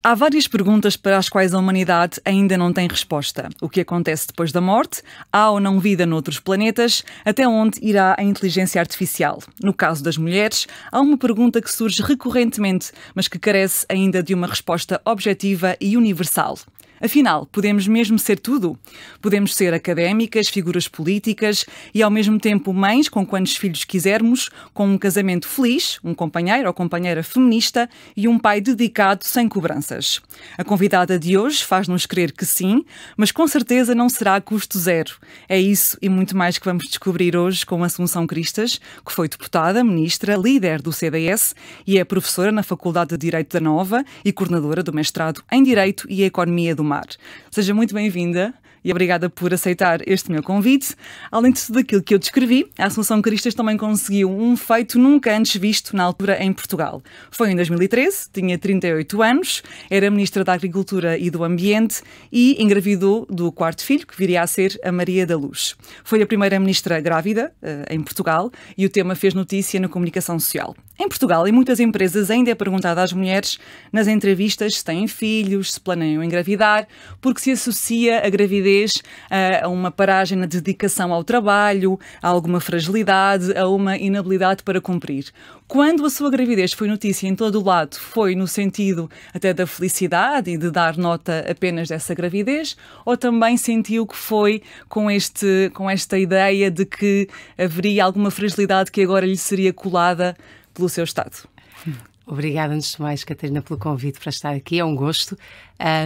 Há várias perguntas para as quais a humanidade ainda não tem resposta. O que acontece depois da morte? Há ou não vida noutros planetas? Até onde irá a inteligência artificial? No caso das mulheres, há uma pergunta que surge recorrentemente, mas que carece ainda de uma resposta objetiva e universal. Afinal, podemos mesmo ser tudo. Podemos ser académicas, figuras políticas e, ao mesmo tempo, mães com quantos filhos quisermos, com um casamento feliz, um companheiro ou companheira feminista e um pai dedicado sem cobranças. A convidada de hoje faz-nos crer que sim, mas com certeza não será a custo zero. É isso e muito mais que vamos descobrir hoje com Assunção Cristas, que foi deputada, ministra, líder do CDS e é professora na Faculdade de Direito da Nova e coordenadora do mestrado em Direito e Economia do mar. Seja muito bem-vinda e obrigada por aceitar este meu convite. Além de tudo aquilo que eu descrevi, a Assunção Caristas também conseguiu um feito nunca antes visto na altura em Portugal. Foi em 2013, tinha 38 anos, era Ministra da Agricultura e do Ambiente e engravidou do quarto filho, que viria a ser a Maria da Luz. Foi a primeira Ministra grávida eh, em Portugal e o tema fez notícia na comunicação social. Em Portugal, em muitas empresas, ainda é perguntado às mulheres nas entrevistas se têm filhos, se planeiam engravidar, porque se associa a gravidez eh, a uma paragem na dedicação ao trabalho, a alguma fragilidade, a uma inabilidade para cumprir. Quando a sua gravidez foi notícia em todo o lado, foi no sentido até da felicidade e de dar nota apenas dessa gravidez, ou também sentiu que foi com, este, com esta ideia de que haveria alguma fragilidade que agora lhe seria colada? pelo seu estado. Obrigada, antes de mais, Catarina, pelo convite para estar aqui. É um gosto.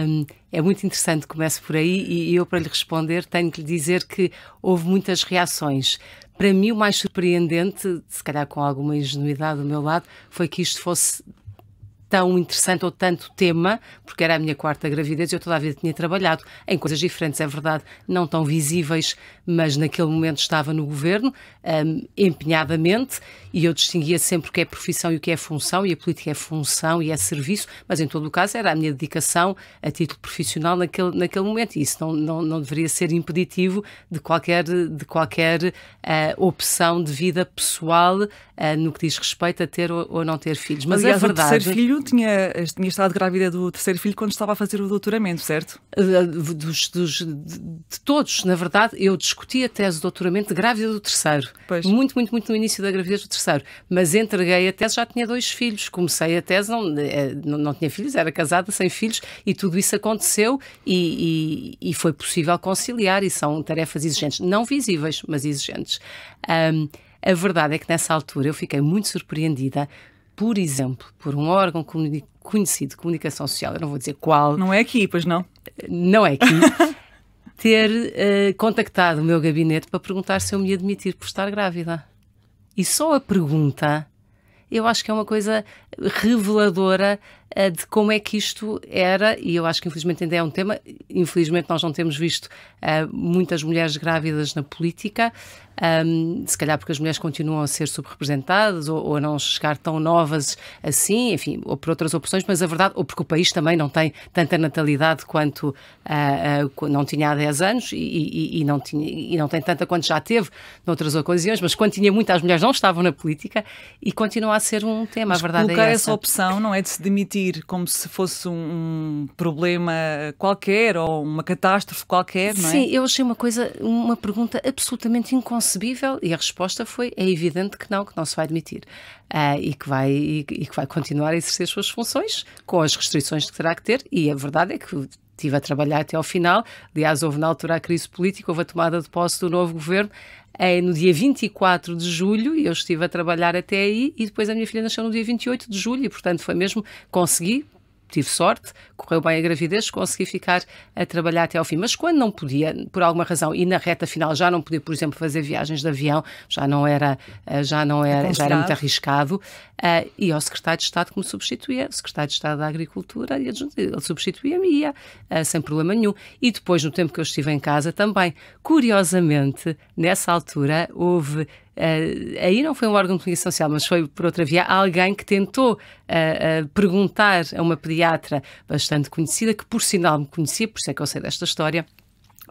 Um, é muito interessante, começo por aí. E eu, para lhe responder, tenho que lhe dizer que houve muitas reações. Para mim, o mais surpreendente, se calhar com alguma ingenuidade do meu lado, foi que isto fosse tão interessante ou tanto tema, porque era a minha quarta gravidez e eu toda a vida tinha trabalhado em coisas diferentes, é verdade, não tão visíveis, mas naquele momento estava no governo, um, empenhadamente, e eu distinguia sempre o que é profissão e o que é função, e a política é função e é serviço, mas em todo o caso era a minha dedicação a título profissional naquele, naquele momento, e isso não, não, não deveria ser impeditivo de qualquer, de qualquer uh, opção de vida pessoal eh, no que diz respeito a ter ou, não ter filhos. Mas Aliás, a verdade... o terceiro filho tinha, tinha estado grávida do terceiro filho quando estava a fazer o doutoramento, certo? Eh, eh, dos, dos, de todos, na verdade, eu discuti a tese de doutoramento de grávida do terceiro. Pois. Muito, muito, muito no início da gravidez do terceiro. Mas entreguei a tese, já tinha dois filhos. Comecei a tese, não, não, não tinha filhos, era casada, sem filhos, e tudo isso aconteceu e, e, e foi possível conciliar, e são tarefas exigentes, não visíveis, mas exigentes. Um, a verdade é que nessa altura eu fiquei muito surpreendida, por exemplo, por um órgão comuni conhecido de comunicação social, eu não vou dizer qual. Não é aqui, pois não? Não é aqui. ter uh, contactado o meu gabinete para perguntar se eu me ia admitir por estar grávida. E só a pergunta eu acho que é uma coisa reveladora eh, de como é que isto era, e eu acho que infelizmente ainda é um tema, infelizmente nós não temos visto eh, muitas mulheres grávidas na política, um, ehm, se calhar porque as mulheres continuam a ser subrepresentadas ou, ou, a não chegar tão novas assim, enfim, ou por outras opções, mas a verdade, ou porque o país também não tem tanta natalidade quanto uh, uh, não tinha há 10 anos e, e, e, não tinha, e não tem tanta quanto já teve noutras ocasiões, mas quando tinha muitas mulheres não estavam na política e continua a ser um tema, mas a verdade é essa. essa opção, não é, de se demitir sentir como se fosse um problema qualquer ou uma catástrofe qualquer, não é? Sim, eu achei uma coisa, uma pergunta absolutamente inconcebível e a resposta foi: é evidente que não, que não se vai admitir. Uh, e, que vai, e, e, que vai continuar a exercer as suas funções com as restrições que terá que ter, e a verdade é que estive a trabalhar até ao final. Aliás, houve na altura a crise política, houve a tomada de posse do novo governo é, no dia 24 de julho e eu estive a trabalhar até aí e depois a minha filha nasceu no dia 28 de julho e, portanto, foi mesmo, consegui, tive sorte, correu bem a gravidez, consegui ficar a trabalhar até ao fim. Mas quando não podia, por alguma razão, e na reta final já não podia, por exemplo, fazer viagens de avião, já não era, eh, já não era, já era muito arriscado, uh, e ao secretário de Estado que me substituía, o secretário de Estado da Agricultura, e ele substituía-me e ia, uh, sem problema nenhum. E depois, no tempo que eu estive em casa também, curiosamente, nessa altura, houve Uh, aí não foi um órgão de comunicação social, mas foi por outra via alguém que tentou uh, uh, perguntar a uma pediatra bastante conhecida, que por sinal me conhecia, por isso é que eu sei desta história,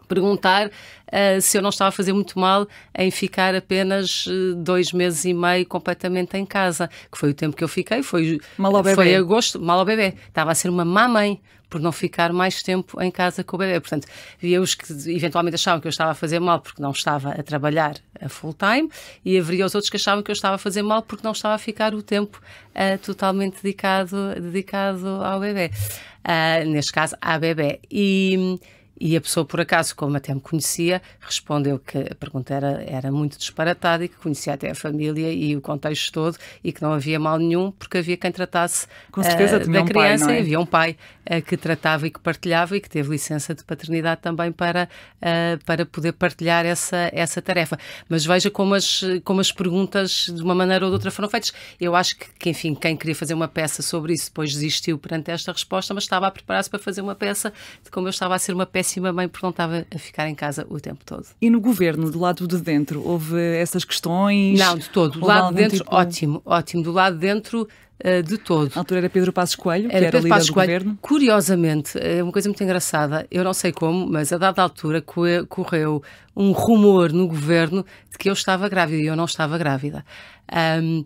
perguntar uh, se eu não estava a fazer muito mal em ficar apenas eh, dois meses e meio completamente em casa, que foi o tempo que eu fiquei, foi, mal ao bebê. foi agosto, mal ao bebê. Estava a ser uma má mãe por não ficar mais tempo em casa com o bebê. Portanto, havia os que eventualmente achavam que eu estava a fazer mal porque não estava a trabalhar a eh, full time e haveria os outros que achavam que eu estava a fazer mal porque não estava a ficar o tempo uh, totalmente dedicado, dedicado ao bebê. Ah, neste caso, à bebê. E e a pessoa, por acaso, como até me conhecia, respondeu que a pergunta era, era muito disparatada e que conhecia até a família e o contexto todo e que não havia mal nenhum porque havia quem tratasse Com certeza, uh, da um criança pai, é? e havia um pai uh, que tratava e que partilhava e que teve licença de paternidade também para, uh, para poder partilhar essa, essa tarefa. Mas veja como as, como as perguntas, de uma maneira ou de outra, foram feitas. Eu acho que, que enfim, quem queria fazer uma peça sobre isso depois desistiu perante esta resposta, mas estava a preparar-se para fazer uma peça de como eu estava a ser uma peça péssima, mãe porque não estava a ficar em casa o tempo todo. E no governo, do lado de dentro, houve essas questões? Não, de todo. Do lado de dentro, tipo... ótimo, ótimo. Do lado de dentro, uh, de todo. Na altura era Pedro Passos Coelho, era que era Pedro líder Passos do Coelho. governo? Curiosamente, é uma coisa muito engraçada, eu não sei como, mas a dada altura correu um rumor no governo de que eu estava grávida e eu não estava grávida. Um,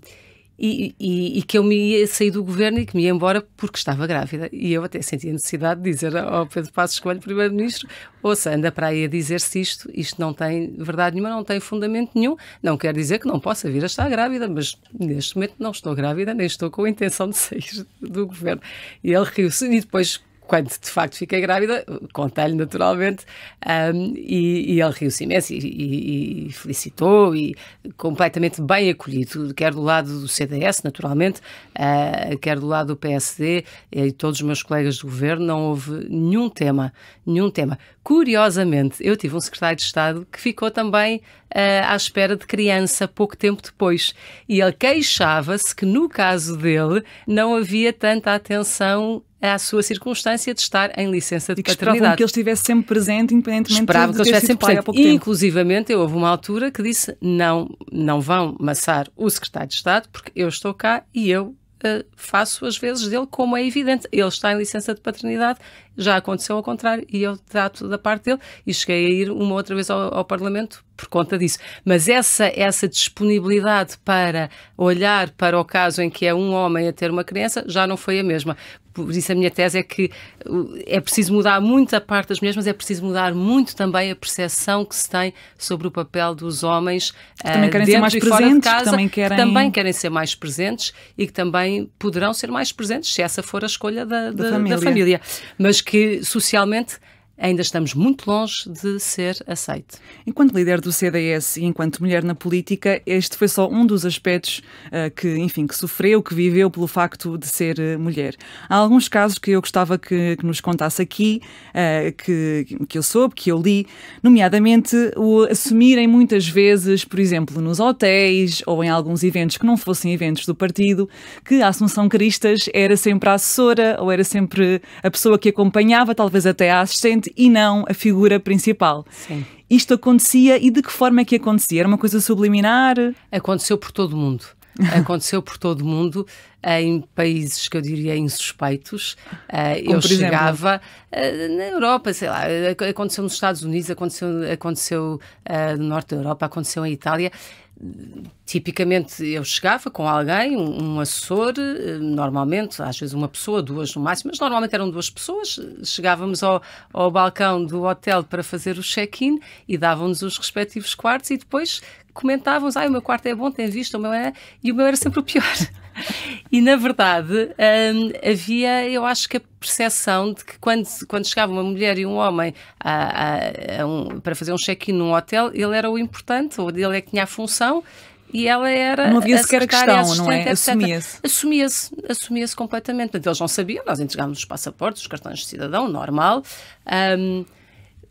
e, e, e, que eu me ia sair do governo e que me ia embora porque estava grávida. E eu até sentia necessidade de dizer ao Pedro Passos Coelho, Primeiro-Ministro, ouça, anda para aí a dizer-se isto, isto não tem verdade nenhuma, não tem fundamento nenhum. Não quer dizer que não possa vir a estar grávida, mas neste momento não estou grávida, nem estou com a intenção de sair do governo. E ele riu-se e depois quando de facto fiquei grávida, contei-lhe naturalmente, um, e, e, ele riu-se imenso e, e, e, felicitou, e completamente bem acolhido, quer do lado do CDS, naturalmente, uh, quer do lado do PSD eh, e todos os meus colegas do governo, não houve nenhum tema, nenhum tema. Curiosamente, eu tive um secretário de Estado que ficou também uh, à espera de criança pouco tempo depois, e ele queixava-se que no caso dele não havia tanta atenção à é sua circunstância de estar em licença de e que paternidade. que ele estivesse sempre presente, independentemente Esperava de que ele estivesse sempre presente. Inclusivamente, eu houve uma altura que disse não, não vão massar o secretário de Estado porque eu estou cá e eu Uh, faço às vezes dele, como é evidente. Ele está em licença de paternidade, já aconteceu ao contrário, e eu trato da parte dele e cheguei a ir uma outra vez ao, ao Parlamento por conta disso. Mas essa, essa disponibilidade para olhar para o caso em que é um homem a ter uma criança já não foi a mesma. Por isso a minha tese é que uh, é preciso mudar muito a parte das mulheres, mas é preciso mudar muito também a percepção que se tem sobre o papel dos homens que também eh, querem ser mais presentes, casa, que também querem... Que também querem ser mais presentes e que também poderão ser mais presentes se essa for a escolha da, da, da, família. da família. Mas que socialmente ainda estamos muito longe de ser aceite. Enquanto líder do CDS e enquanto mulher na política, este foi só um dos aspectos uh, que, enfim, que sofreu, que viveu pelo facto de ser uh, mulher. Há alguns casos que eu gostava que, que nos contasse aqui, uh, que, que eu soube, que eu li, nomeadamente o assumirem muitas vezes, por exemplo, nos hotéis ou em alguns eventos que não fossem eventos do partido, que a Assunção Caristas era sempre a assessora ou era sempre a pessoa que acompanhava, talvez até a assistente, e não a figura principal. Sim. Isto acontecia e de que forma é que acontecia? Era uma coisa subliminar? Aconteceu por todo o mundo. Aconteceu por todo o mundo em países que eu diria insuspeitos. Eh, Como eu chegava eh, na Europa, sei lá, eh, aconteceu nos Estados Unidos, aconteceu, aconteceu no norte da Europa, aconteceu em Itália tipicamente eu chegava com alguém, um, assessor, eh, normalmente, às vezes uma pessoa, duas no máximo, mas normalmente eram duas pessoas. Chegávamos ao, ao balcão do hotel para fazer o check-in e davam-nos os respectivos quartos e depois comentavam ah, o meu quarto é bom, tem vista, o meu é... E o meu era sempre o pior. e, na verdade, um, havia, eu acho que a percepção de que quando, quando chegava uma mulher e um homem a, a, a um, para fazer um check-in num hotel, ele era o importante, ou ele é que tinha a função, e ela era. Não havia sequer a questão, não é? Assumia-se. Assumia-se, assumia-se completamente. Portanto, eles não sabiam, nós entregámos os passaportes, os cartões de cidadão, normal. Um,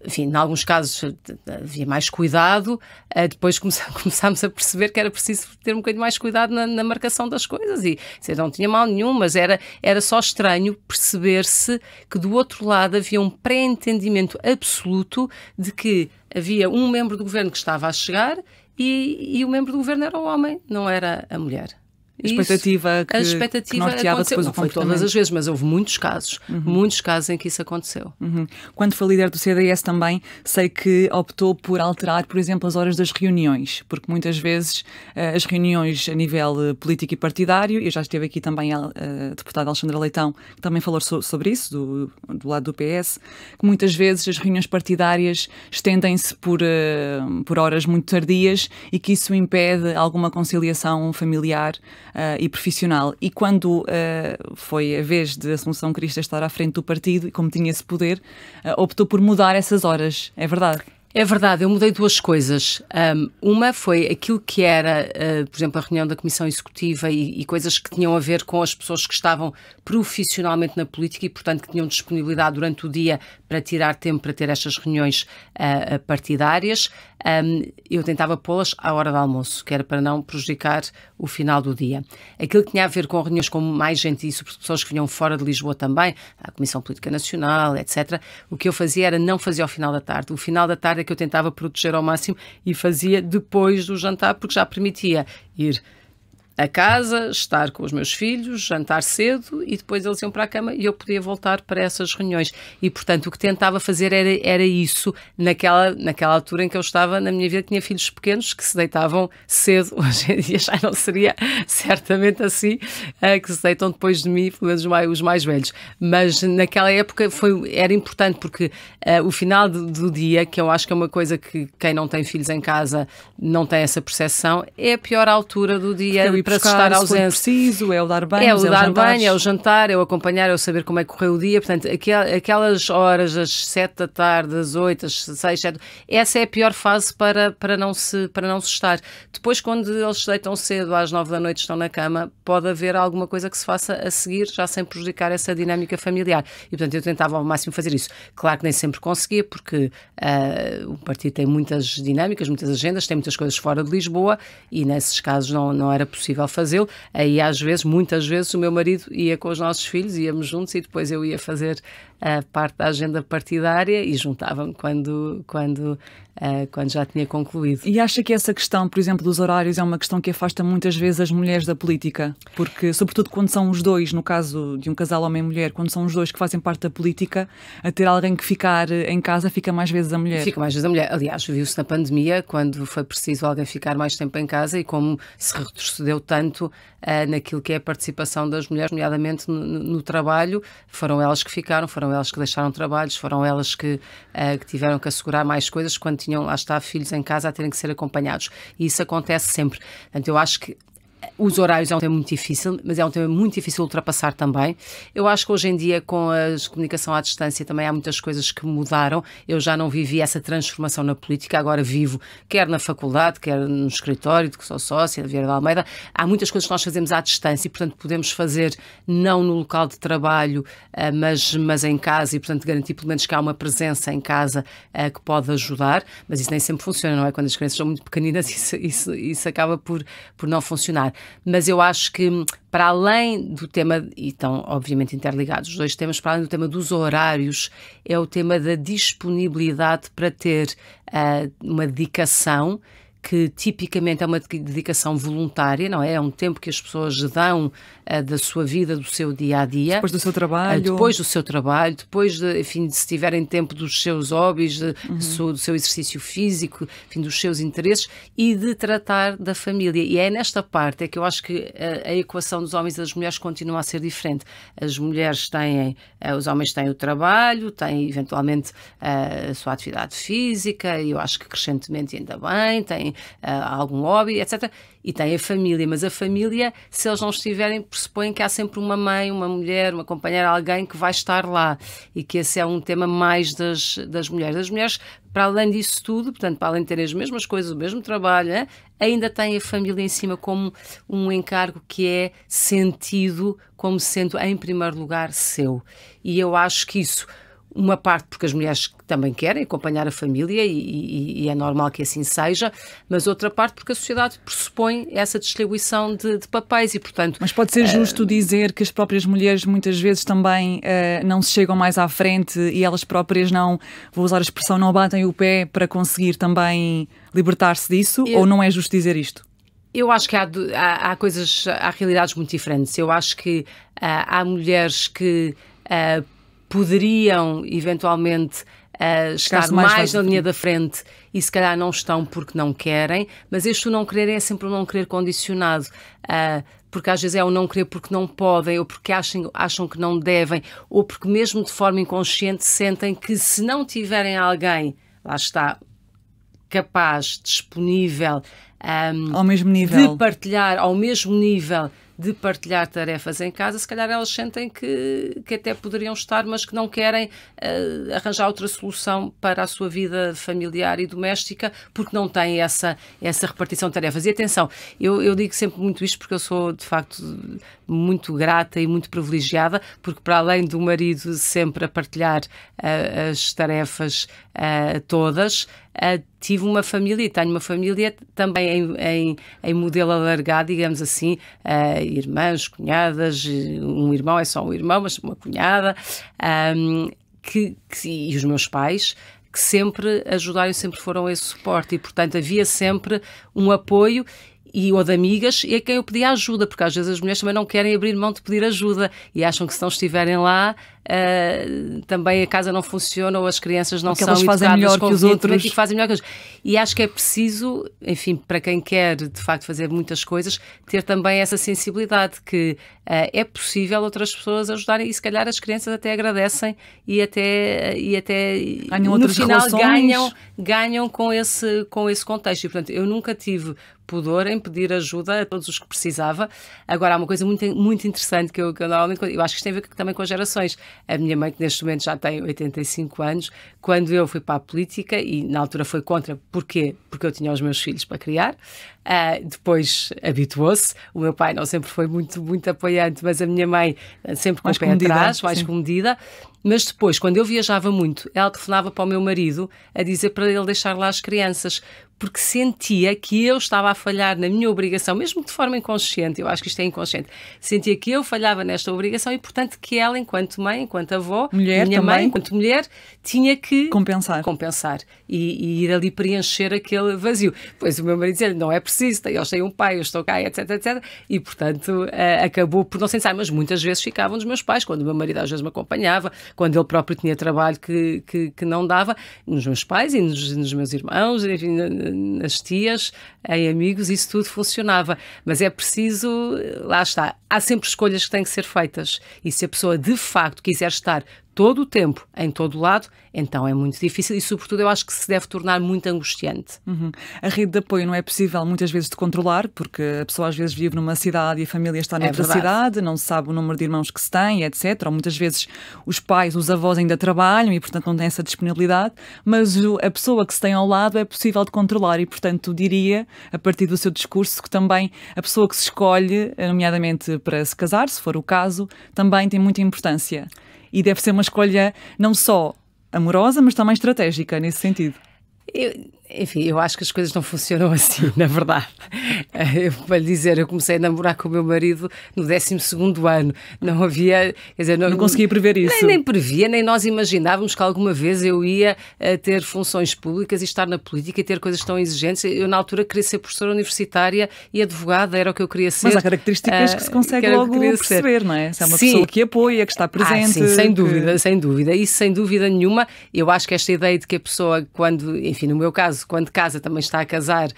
enfim, em alguns casos eh, havia mais cuidado, eh, depois começámos a perceber que era preciso ter um bocadinho mais cuidado na, na marcação das coisas e não tinha mal nenhum, mas era, era só estranho perceber-se que do outro lado havia um pré-entendimento absoluto de que havia um membro do governo que estava a chegar e, e o membro do governo era o homem, não era a mulher. A expectativa isso, que, a expectativa que aconteceu. Não foi todas as vezes, mas houve muitos casos, uhum. muitos casos em que isso aconteceu. Uhum. Quando foi líder do CDS também, sei que optou por alterar, por exemplo, as horas das reuniões, porque muitas vezes eh, as reuniões a nível eh, político e partidário, e já esteve aqui também eh, a, deputada Alexandra Leitão, que também falou sobre isso, do, do lado do PS, que muitas vezes as reuniões partidárias estendem-se por, por horas muito tardias e que isso impede alguma conciliação familiar eh, e profissional. E quando eh, foi a vez de Assunção Crista estar à frente do partido e como tinha esse poder, eh, optou por mudar essas horas. É verdade? É verdade, eu mudei duas coisas. Um, uma foi aquilo que era, uh, por exemplo, a reunião da Comissão Executiva e, e, coisas que tinham a ver com as pessoas que estavam profissionalmente na política e, portanto, que tinham disponibilidade durante o dia para tirar tempo para ter estas reuniões uh, partidárias. Um, eu tentava pô-las à hora do almoço, que era para não prejudicar o final do dia. Aquilo que tinha a ver com reuniões com mais gente e, pessoas que vinham fora de Lisboa também, a Comissão Política Nacional, etc., o que eu fazia era não fazer ao final da tarde. O final da tarde que eu tentava proteger ao máximo e fazia depois do jantar, porque já permitia ir a casa, estar com os meus filhos, jantar cedo e depois eles iam para a cama e eu podia voltar para essas reuniões. E, portanto, o que tentava fazer era, era isso naquela, naquela altura em que eu estava na minha vida, tinha filhos pequenos que se deitavam cedo. Hoje em dia já não seria certamente assim, é, que se deitam depois de mim, pelo menos os mais, os mais velhos. Mas naquela época foi, era importante porque é, o final do, do dia, que eu acho que é uma coisa que quem não tem filhos em casa não tem essa percepção, é a pior altura do dia para buscar, estar ausente. preciso, é o dar banho, é, é o é dar banho, é o jantar, é o acompanhar, é o saber como é que correu o dia. Portanto, aquelas horas, às 7 da tarde, às 8, às 6, 7, essa é a pior fase para, para, não se, para não se estar. Depois, quando eles se deitam cedo, às 9 da noite estão na cama, pode haver alguma coisa que se faça a seguir, já sem prejudicar essa dinâmica familiar. E, portanto, eu tentava ao máximo fazer isso. Claro que nem sempre conseguia, porque uh, o partido tem muitas dinâmicas, muitas agendas, tem muitas coisas fora de Lisboa e, nesses casos, não, não era possível possível fazê-lo. Aí, às vezes, muitas vezes, o meu marido ia com os nossos filhos, íamos juntos e depois eu ia fazer a parte da agenda partidária e juntavam quando quando uh, quando já tinha concluído. E acha que essa questão, por exemplo, dos horários é uma questão que afasta muitas vezes as mulheres da política, porque sobretudo quando são os dois, no caso de um casal homem-mulher, quando são os dois que fazem parte da política, a ter alguém que ficar eh, em casa fica mais vezes a mulher. Fica mais vezes a mulher. Aliás, viu-se na pandemia quando foi preciso alguém ficar mais tempo em casa e como se retrocedeu tanto uh, naquilo que é a participação das mulheres, nomeadamente no, no, no trabalho, foram elas que ficaram, foram foram elas que deixaram trabalhos, foram elas que, uh, que tiveram que assegurar mais coisas quando tinham, lá está, filhos em casa a terem que ser acompanhados. E isso acontece sempre. Portanto, eu acho que os horários é um tema muito difícil, mas é um tema muito difícil de ultrapassar também. Eu acho que hoje em dia, com a comunicação à distância, também há muitas coisas que mudaram. Eu já não vivi essa transformação na política, agora vivo, quer na faculdade, quer no escritório, de que sou sócia, de Vieira da Almeida. Há muitas coisas que nós fazemos à distância e, portanto, podemos fazer não no local de trabalho, eh, mas, mas em casa e, portanto, garantir pelo menos que há uma presença em casa eh, que pode ajudar, mas isso nem sempre funciona, não é? Quando as crianças são muito pequeninas, isso, isso, isso acaba por, por não funcionar mas eu acho que hum, para além do tema, e estão obviamente interligados os dois temas, para além do tema dos horários, é o tema da disponibilidade para ter uh, uma dedicação que tipicamente é uma dedicação voluntária, não é? É um tempo que as pessoas dão uh, da sua vida, do seu dia a dia. Depois do seu eh, trabalho. Uh, depois do seu trabalho, depois, de, enfim, de, se tiverem tempo dos seus hobbies, de, uhum. seu, do seu exercício físico, enfim, dos seus interesses e de tratar da família. E é nesta parte é que eu acho que a, eh, a equação dos homens e das mulheres continua a ser diferente. As mulheres têm, uh, os homens têm o trabalho, têm eventualmente a sua atividade física, e eu acho que crescentemente ainda bem, têm eh, algum hobby, etc. E tem a família, mas a família, se eles não estiverem, pressupõe que há sempre uma mãe, uma mulher, uma companheira, alguém que vai estar lá e que esse é um tema mais das, das mulheres. As mulheres, para além disso tudo, portanto, para além de terem as mesmas coisas, o mesmo trabalho, né, ainda têm a família em cima como um encargo que é sentido como sendo, em primeiro lugar, seu. E eu acho que isso uma parte porque as mulheres também querem acompanhar a família e, e, e, é normal que assim seja, mas outra parte porque a sociedade pressupõe essa distribuição de, de papéis e, portanto... Mas pode ser eh, justo dizer que as próprias mulheres muitas vezes também uh, não se chegam mais à frente e elas próprias não, vou usar a expressão, não batem o pé para conseguir também libertar-se disso? Eu... Ou não é justo dizer isto? Eu acho que há, há, há coisas, há realidades muito diferentes. Eu acho que uh, há mulheres que... Uh, poderiam eventualmente uh, estar mais, mais na linha da frente e se calhar não estão porque não querem, mas este não querer é sempre um não querer condicionado. Uh, porque às vezes é o não querer porque não podem, ou porque acham, acham que não devem, ou porque mesmo de forma inconsciente sentem que se não tiverem alguém, lá está, capaz, disponível, um, ehm, ao mesmo nível. de partilhar ao mesmo nível de partilhar tarefas em casa, se calhar elas sentem que, que até poderiam estar, mas que não querem uh, arranjar outra solução para a sua vida familiar e doméstica porque não têm essa, essa repartição de tarefas. E atenção, eu, eu digo sempre muito isto porque eu sou de facto muito grata e muito privilegiada, porque para além do marido sempre a partilhar uh, as tarefas uh, todas. Uh, tive uma família, tenho uma família também em, em, em modelo alargado, digamos assim, uh, irmãs, cunhadas, um irmão é só um irmão, mas uma cunhada, um, ehm, que, que, e os meus pais, que sempre ajudaram, sempre foram esse suporte e, portanto, havia sempre um apoio e ou de amigas e a quem eu pedia ajuda, porque às vezes as mulheres também não querem abrir mão de pedir ajuda e acham que se não estiverem lá uh, também a casa não funciona ou as crianças não são educadas fazem melhor que os outros. E, fazem melhor que os... e acho que é preciso, enfim, para quem quer de facto fazer muitas coisas, ter também essa sensibilidade que uh, é possível outras pessoas ajudarem e se calhar as crianças até agradecem e até, e até ganham no final ganham, ganham com, esse, com esse contexto. E portanto, eu nunca tive pudor em pedir ajuda a todos os que precisava. Agora, há uma coisa muito, muito interessante que eu, que eu normalmente. Eu acho que isto tem a ver também com as gerações a minha mãe, que neste momento já tem 85 anos, quando eu fui para a política, e na altura foi contra, porquê? Porque eu tinha os meus filhos para criar, Uh, depois habituou-se. O meu pai não sempre foi muito, muito apoiante, mas a minha mãe ah, sempre com mais o pé comedida, atrás, mais com comedida. Mas depois, quando eu viajava muito, ela telefonava para o meu marido a dizer para ele deixar lá as crianças, porque sentia que eu estava a falhar na minha obrigação, mesmo de forma inconsciente, eu acho que isto é inconsciente, sentia que eu falhava nesta obrigação e, portanto, que ela, enquanto mãe, enquanto avó, mulher minha também. mãe, enquanto mulher, tinha que compensar, compensar e, e ir ali preencher aquele vazio. Pois o meu marido dizia não é preciso taxista, eu sei um pai, eu estou cá, etc, etc. E, portanto, eh, acabou por não se ensaiar, mas muitas vezes ficavam dos meus pais, quando o meu marido às vezes me acompanhava, quando ele próprio tinha trabalho que, que, que não dava, nos meus pais e nos, nos meus irmãos, enfim, nas tias, em amigos, isso tudo funcionava. Mas é preciso, eh, lá está, há sempre escolhas que têm que ser feitas. E se a pessoa de facto quiser estar todo o tempo, em todo o lado, então é muito difícil e, sobretudo, eu acho que se deve tornar muito angustiante. Uhum. A rede de apoio não é possível muitas vezes de controlar, porque a pessoa às vezes vive numa cidade e a família está é noutra é cidade, não se sabe o número de irmãos que se tem, etc. Ou muitas vezes os pais, os avós ainda trabalham e, portanto, não têm essa disponibilidade, mas a pessoa que se tem ao lado é possível de controlar e, portanto, diria, a partir do seu discurso, que também a pessoa que se escolhe, eh, nomeadamente para se casar, se for o caso, também tem muita importância e deve ser uma escolha não só amorosa, mas também estratégica nesse sentido. Eu, enfim, eu acho que as coisas não funcionam assim, na verdade. Eu, para lhe dizer, eu comecei a namorar com o meu marido no 12 ano. Não havia. Quer dizer, não, não conseguia prever isso. Nem, nem, previa, nem nós imaginávamos que alguma vez eu ia eh, ter funções públicas e estar na política e ter coisas tão exigentes. Eu, na altura, queria ser professora universitária e advogada, era o que eu queria ser. Mas há características eh, que se consegue que logo perceber, ser. não é? Se é uma sim. pessoa que apoia, que está presente. Ah, sim, sem que... dúvida, sem dúvida. Isso, sem dúvida nenhuma. Eu acho que esta ideia de que a pessoa, quando, enfim, no meu caso, caso, quando casa, também está a casar uh,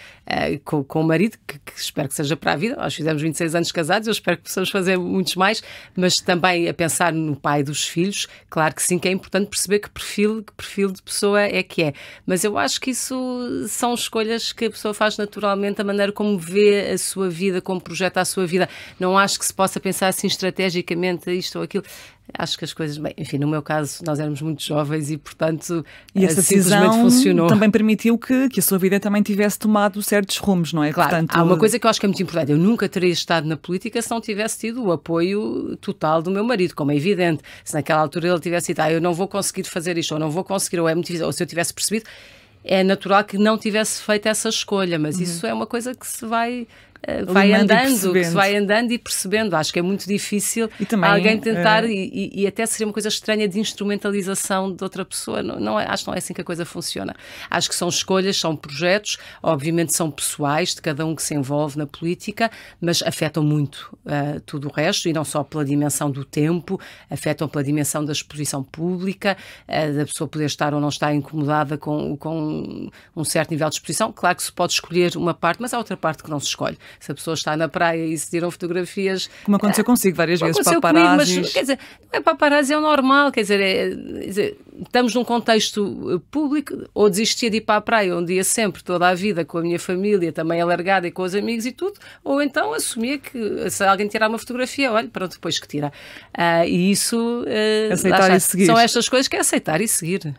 com, com o marido, que, que, espero que seja para a vida. Nós fizemos 26 anos casados, eu espero que possamos fazer muitos mais, mas também a pensar no pai dos filhos, claro que sim, que é importante perceber que perfil, que perfil de pessoa é que é. Mas eu acho que isso são escolhas que a pessoa faz naturalmente, a maneira como vê a sua vida, como projeta a sua vida. Não acho que se possa pensar assim estrategicamente isto ou aquilo. Acho que as coisas, bem, enfim, no meu caso, nós éramos muito jovens e, portanto, e essa assim simplesmente funcionou. Também permitiu que, que a sua vida também tivesse tomado certos rumos, não é? Claro, portanto... há uma coisa que eu acho que é muito importante. Eu nunca teria estado na política se não tivesse tido o apoio total do meu marido, como é evidente. Se naquela altura ele tivesse dito, ah, eu não vou conseguir fazer isto, ou não vou conseguir, ou é muito difícil, ou se eu tivesse percebido, é natural que não tivesse feito essa escolha, mas uhum. isso é uma coisa que se vai eh, vai andando, que se vai andando e percebendo. Acho que é muito difícil também, alguém tentar, eh, e, e, até seria uma coisa estranha de instrumentalização de outra pessoa. Não, não é, acho que não é assim que a coisa funciona. Acho que são escolhas, são projetos, obviamente são pessoais de cada um que se envolve na política, mas afetam muito uh, tudo o resto, e não só pela dimensão do tempo, afetam pela dimensão da exposição pública, uh, da pessoa poder estar ou não estar incomodada com, com um certo nível de exposição. Claro que se pode escolher uma parte, mas há outra parte que não se escolhe se a pessoa está na praia e se tiram fotografias. Como aconteceu consigo várias vezes, paparazzi. quer dizer, não é paparazzi, é o normal, quer dizer, é, quer dizer, estamos num contexto eh, público, ou desistia de ir para a praia um dia sempre, toda a vida, com a minha família, também alargada e com os amigos e tudo, ou então assumia que se alguém tirar uma fotografia, olha, pronto, depois que tira. Ah, e isso. Eh, aceitar e seguir. São estas coisas que é aceitar e seguir.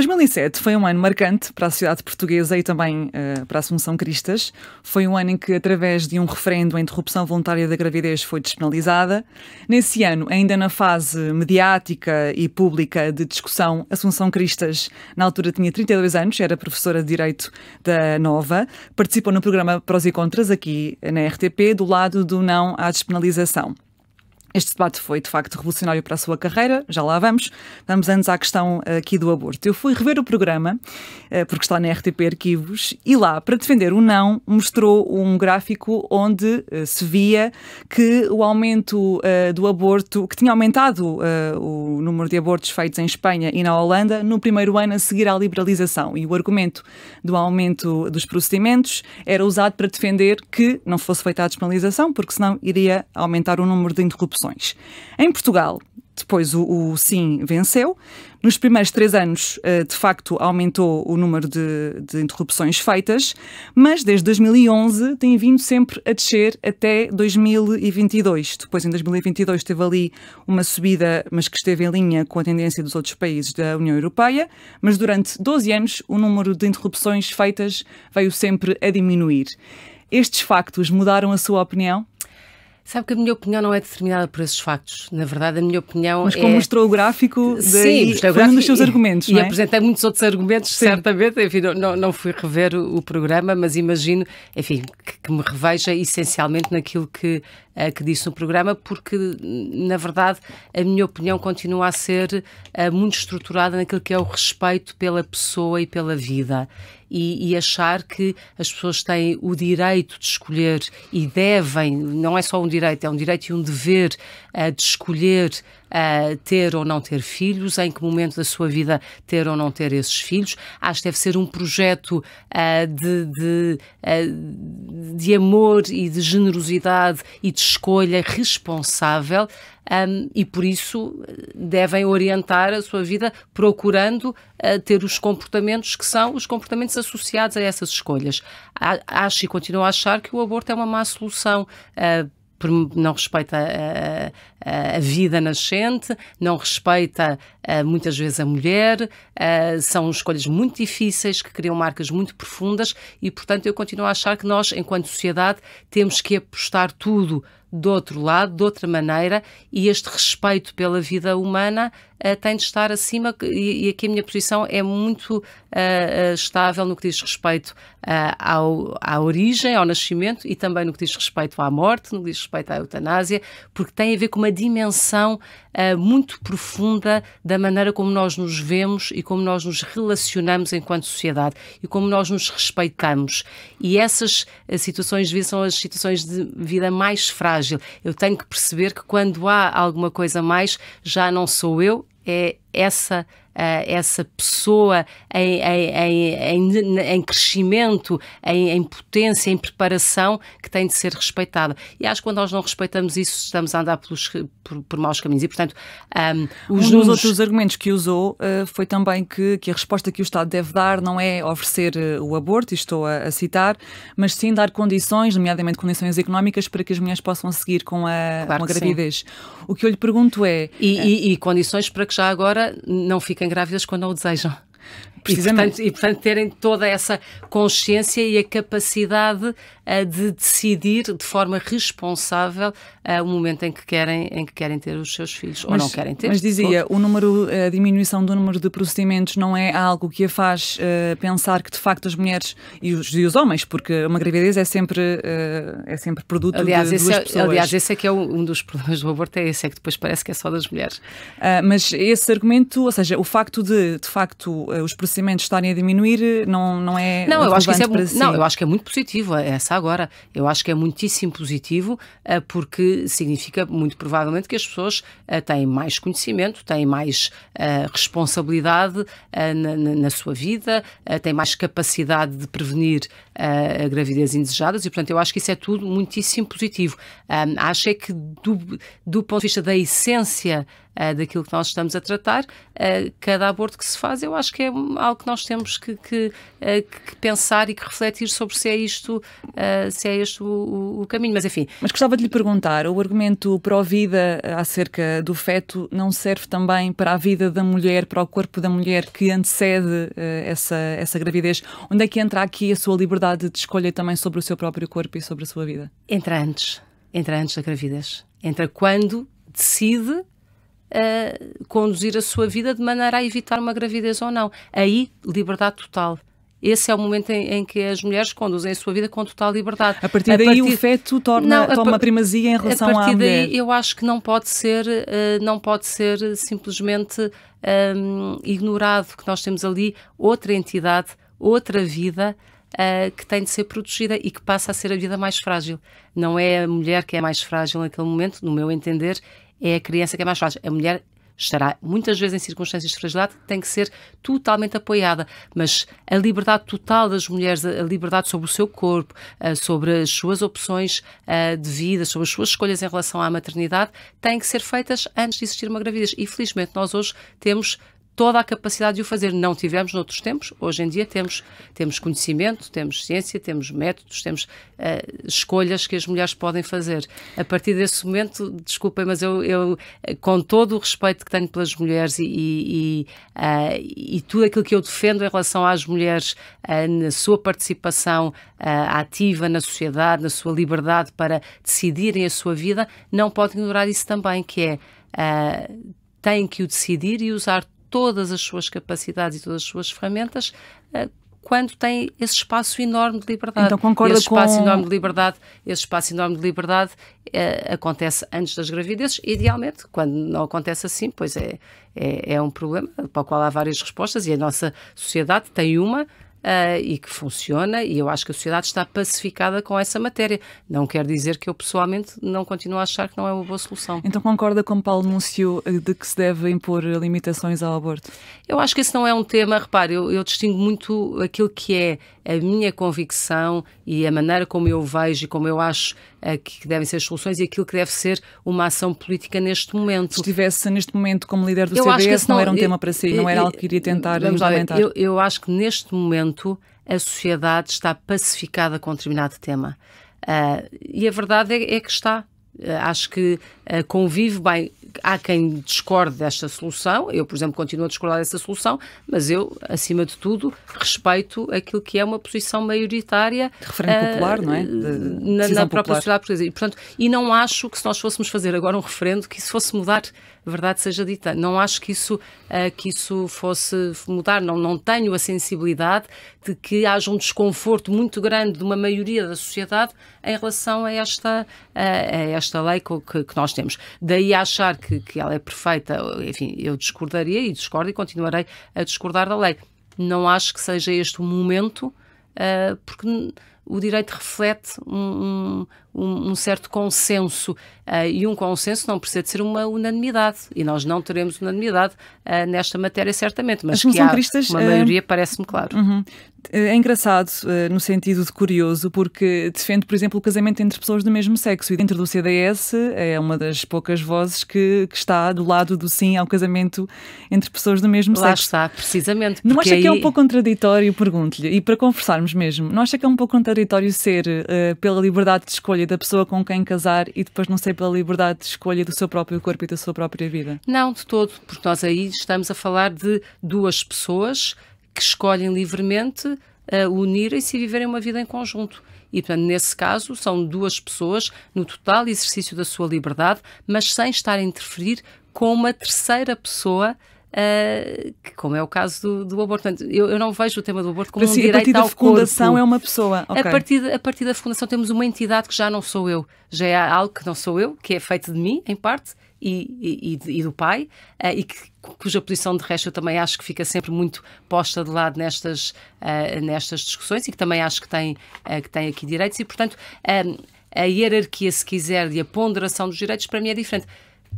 2007 foi um ano marcante para a sociedade portuguesa e também uh, para a Assunção Cristas. Foi um ano em que, através de um referendo, a interrupção voluntária da gravidez foi despenalizada. Nesse ano, ainda na fase mediática e pública de discussão, Assunção Cristas, na altura, tinha 32 anos, era professora de Direito da Nova, participou no programa Prós e Contras, aqui na RTP, do lado do não à despenalização. Este debate foi, de facto, revolucionário para a sua carreira, já lá vamos. Vamos antes à questão eh, aqui do aborto. Eu fui rever o programa, eh, porque está na RTP Arquivos, e lá, para defender o não, mostrou um gráfico onde eh, se via que o aumento do aborto, que tinha aumentado o número de abortos feitos em Espanha e na Holanda no primeiro ano a seguir à liberalização. E o argumento do aumento dos procedimentos era usado para defender que não fosse feita a despenalização, porque senão iria aumentar o número de interrupções opções. Em Portugal, depois o, o, sim venceu. Nos primeiros três anos, eh, de facto, aumentou o número de, de, interrupções feitas, mas desde 2011 tem vindo sempre a descer até 2022. Depois, em 2022, teve ali uma subida, mas que esteve em linha com a tendência dos outros países da União Europeia. Mas durante 12 anos, o número de interrupções feitas veio sempre a diminuir. Estes factos mudaram a sua opinião? Sabe que a minha opinião não é determinada por esses factos. Na verdade, a minha opinião Mas como é... mostrou o gráfico, de... Sim, mostrei o gráfico um dos seus argumentos, e, não é? E apresentei muitos outros argumentos, Sim. certamente. Enfim, não, não fui rever o, o programa, mas imagino, enfim, que, que, me reveja essencialmente naquilo que eh, que disse no programa, porque, na verdade, a minha opinião continua a ser eh, muito estruturada naquilo que é o respeito pela pessoa e pela vida. E, e, achar que as pessoas têm o direito de escolher e devem, não é só um direito, é um direito e um dever uh, de escolher uh, ter ou não ter filhos, em que momento da sua vida ter ou não ter esses filhos. Acho que deve ser um projeto uh, de, de, uh, de amor e de generosidade e de escolha responsável. Um, ehm, e por isso devem orientar a sua vida procurando uh, ter os comportamentos que são os comportamentos associados a essas escolhas. Acho e continuo a achar que o aborto é uma má solução uh, não respeita a, a, a vida nascente, não respeita a, muitas vezes a mulher, são escolhas muito difíceis que criam marcas muito profundas e, portanto, eu continuo a achar que nós, enquanto sociedade, temos que apostar tudo do outro lado, de outra maneira, e este respeito pela vida humana uh, tem de estar acima, e, e, aqui a minha posição é muito uh, estável no que diz respeito uh, ao, à origem, ao nascimento e também no que diz respeito à morte, no que diz respeito à eutanásia, porque tem a ver com uma dimensão muito profunda da maneira como nós nos vemos e como nós nos relacionamos enquanto sociedade e como nós nos respeitamos. E essas situações de vida são as situações de vida mais frágeis frágil. Eu tenho que perceber que quando há alguma coisa mais, já não sou eu, é essa eh, essa pessoa em, em, em, em crescimento, em, potência, em preparação que tem de ser respeitada. E acho que quando nós não respeitamos isso, estamos a andar pelos, por, por maus caminhos. E, portanto, um, os um dos outros argumentos que usou uh, foi também que, que, a resposta que o Estado deve dar não é oferecer uh, o aborto, e estou a, a, citar, mas sim dar condições, nomeadamente condições económicas, para que as mulheres possam seguir com a, claro com a gravidez. Sim. O que eu lhe pergunto é. E, E, e condições para que já agora não fiquem Grávios quando não o desejam. Precisamente. E portanto, e, portanto, terem toda essa consciência e a capacidade uh, de decidir de forma responsável uh, o momento em que, querem, em que querem ter os seus filhos mas, ou não querem ter. Mas dizia, o número, eh, a diminuição do número de procedimentos não é algo que a faz uh, pensar que de facto as mulheres e os, e os homens, porque uma gravidez é sempre, é sempre produto aliás, de duas é, pessoas. Aliás, esse é que é um, dos problemas do aborto, é esse, é que depois parece que é só das mulheres. Ah, mas esse argumento, ou seja, o facto de, de facto, os procedimentos estabelecimentos estarem a diminuir não, não é não eu acho que é, para si. não eu acho que é muito positivo é essa agora eu acho que é muitíssimo positivo eh, porque significa muito provavelmente que as pessoas eh, têm mais conhecimento têm mais eh, responsabilidade na, na, na sua vida têm mais capacidade de prevenir uh, gravidez indesejadas e portanto eu acho que isso é tudo muitíssimo positivo acho é que do, do ponto de vista da essência uh, daquilo que nós estamos a tratar, uh, cada aborto que se faz, eu acho que é algo que nós temos que, que, eh, que pensar e que refletir sobre se é isto, se é este o, o, caminho. Mas enfim. Mas gostava de lhe perguntar: o argumento pró-vida acerca do feto não serve também para a vida da mulher, para o corpo da mulher que antecede essa, essa gravidez? Onde é que entra aqui a sua liberdade de escolha também sobre o seu próprio corpo e sobre a sua vida? Entra antes. Entra antes da gravidez. Entra quando decide uh, conduzir a sua vida de maneira a evitar uma gravidez ou não. Aí, liberdade total. Esse é o momento em, em, que as mulheres conduzem a sua vida com total liberdade. A partir daí a partir... o feto torna, não, a, toma primazia em relação à mulher. A partir daí mulher. eu acho que não pode ser, uh, não pode ser simplesmente um, ehm, ignorado que nós temos ali outra entidade, outra vida uh, que tem de ser protegida e que passa a ser a vida mais frágil. Não é a mulher que é mais frágil naquele momento, no meu entender, é a criança que é mais frágil. A mulher estará muitas vezes em circunstâncias de fragilidade tem que ser totalmente apoiada, mas a liberdade total das mulheres, a liberdade sobre o seu corpo, eh, sobre as suas opções eh, de vida, sobre as suas escolhas em relação à maternidade, têm que ser feitas antes de existir uma gravidez. E felizmente nós hoje temos toda a capacidade de o fazer. Não tivemos noutros tempos, hoje em dia temos, temos conhecimento, temos ciência, temos métodos, temos uh, escolhas que as mulheres podem fazer. A partir desse momento, desculpem, mas eu, eu eh, com todo o respeito que tenho pelas mulheres e, e, uh, e tudo aquilo que eu defendo em relação às mulheres uh, na sua participação ativa na sociedade, na sua liberdade para decidirem a sua vida, não pode ignorar isso também, que é. Uh, têm que o decidir e usar todas as suas capacidades e todas as suas ferramentas eh, quando tem esse espaço enorme de liberdade. Então concorda esse espaço com... enorme de liberdade, esse espaço enorme de liberdade é, acontece antes das gravidezes, idealmente. Quando não acontece assim, pois é, é, é um problema para o qual há várias respostas e a nossa sociedade tem uma uh, e que funciona, e eu acho que a sociedade está pacificada com essa matéria. Não quer dizer que eu pessoalmente não continuo a achar que não é uma boa solução. Então concorda com o Paulo Núncio eh, de que se deve impor limitações ao aborto? Eu acho que esse não é um tema, repare, eu, eu distingo muito aquilo que é a minha convicção e a maneira como eu vejo e como eu acho eh, que devem ser as soluções e aquilo que deve ser uma ação política neste momento. Se estivesse neste momento como líder do eu CDS, não, não, era um eu, tema para si, não era eu, algo que iria tentar implementar? eu, eu acho que neste momento a sociedade está pacificada com um determinado tema. Uh, e a verdade é, é que está. Uh, acho que uh, convive bem há quem discorde desta solução, eu, por exemplo, continuo a discordar dessa solução, mas eu, acima de tudo, respeito aquilo que é uma posição maioritária. De referendo uh, popular, não é? De, na, na própria sociedade portuguesa. E, portanto, e não acho que se nós fôssemos fazer agora um referendo, que isso fosse mudar verdade seja dita, não acho que isso, uh, que isso fosse mudar, não, não tenho a sensibilidade de que haja um desconforto muito grande de uma maioria da sociedade em relação a esta, uh, a esta lei que, que, nós temos. Daí achar que, que ela é perfeita, enfim, eu discordaria e discordo e continuarei a discordar da lei. Não acho que seja este o momento, uh, porque o direito reflete um, um um, um certo consenso. Uh, e um consenso não precisa de ser uma unanimidade. E nós não teremos unanimidade uh, nesta matéria, certamente. Mas que há uma maioria, eh, parece-me claro. Uhum. É engraçado, no sentido de curioso, porque defende, por exemplo, o casamento entre pessoas do mesmo sexo. E dentro do CDS é uma das poucas vozes que, que está do lado do sim ao casamento entre pessoas do mesmo Lá sexo. está, precisamente. Não acha aí... que é um pouco contraditório, pergunto-lhe, e para conversarmos mesmo, não acha que é um pouco contraditório ser uh, pela liberdade de escolha escolha da pessoa com quem casar e depois não ser pela liberdade de escolha do seu próprio corpo e da sua própria vida? Não, de todo, porque nós aí estamos a falar de duas pessoas que escolhem livremente uh, eh, unirem-se e viverem uma vida em conjunto. E, portanto, nesse caso, são duas pessoas no total exercício da sua liberdade, mas sem estar a interferir com uma terceira pessoa ah, que, como é o caso do, do aborto. Portanto, eu, eu, não vejo o tema do aborto como um direito ao A partir da fecundação corpo. é uma pessoa. Okay. A, partir, a partir da fecundação temos uma entidade que já não sou eu, já é algo que não sou eu, que é feito de mim, em parte, e, e, e do pai, ah, e que, cuja posição de resto eu também acho que fica sempre muito posta de lado nestas, ah, nestas discussões e que também acho que tem, que tem aqui direitos, e portanto. a hierarquia, se quiser, de a ponderação dos direitos, para mim é diferente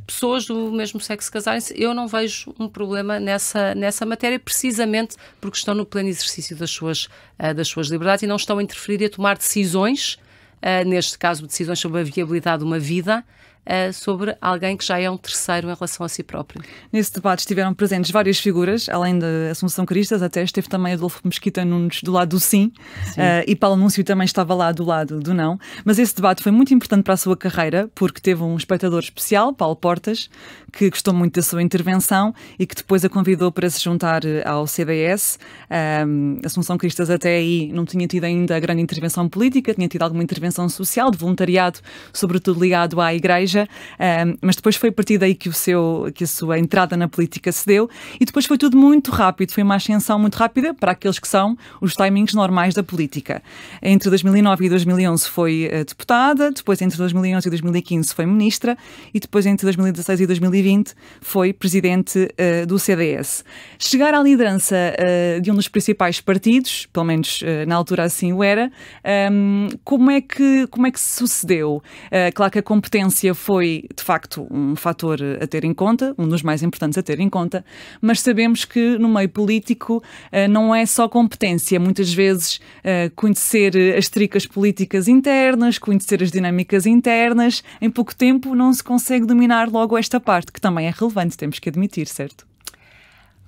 pessoas do mesmo sexo casarem-se, eu não vejo um problema nessa, nessa matéria, precisamente porque estão no pleno exercício das suas, eh, das suas liberdades e não estão a interferir e a tomar decisões, eh, neste caso, decisões sobre a viabilidade de uma vida, eh, sobre alguém que já é um terceiro em relação a si próprio. Nesse debate estiveram presentes várias figuras, além da Assunção Cristas, até esteve também Adolfo Mesquita Nunes do lado do sim, sim. Uh, e Paulo Núncio também estava lá do lado do não. Mas esse debate foi muito importante para a sua carreira, porque teve um espectador especial, Paulo Portas, que gostou muito da sua intervenção e que depois a convidou para se juntar eh, ao CBS. Um, Assunção Cristas até aí não tinha tido ainda grande intervenção política, tinha tido alguma intervenção social, de voluntariado, sobretudo ligado à igreja um, mas depois foi a partir daí que, o seu, que a sua entrada na política se deu e depois foi tudo muito rápido, foi uma ascensão muito rápida para aqueles que são os timings normais da política. Entre 2009 e 2011 foi eh, deputada, depois entre 2011 e 2015 foi ministra e depois entre 2016 e 2020 foi presidente uh, do CDS. Chegar à liderança uh, de um dos principais partidos, pelo menos uh, na altura assim o era, um, como, é que, como é que sucedeu? claro que a competência foi de facto um fator a ter em conta, um dos mais importantes a ter em conta, mas sabemos que no meio político eh, não é só competência, muitas vezes eh, conhecer as tricas políticas internas, conhecer as dinâmicas internas, em pouco tempo não se consegue dominar logo esta parte, que também é relevante, temos que admitir, certo?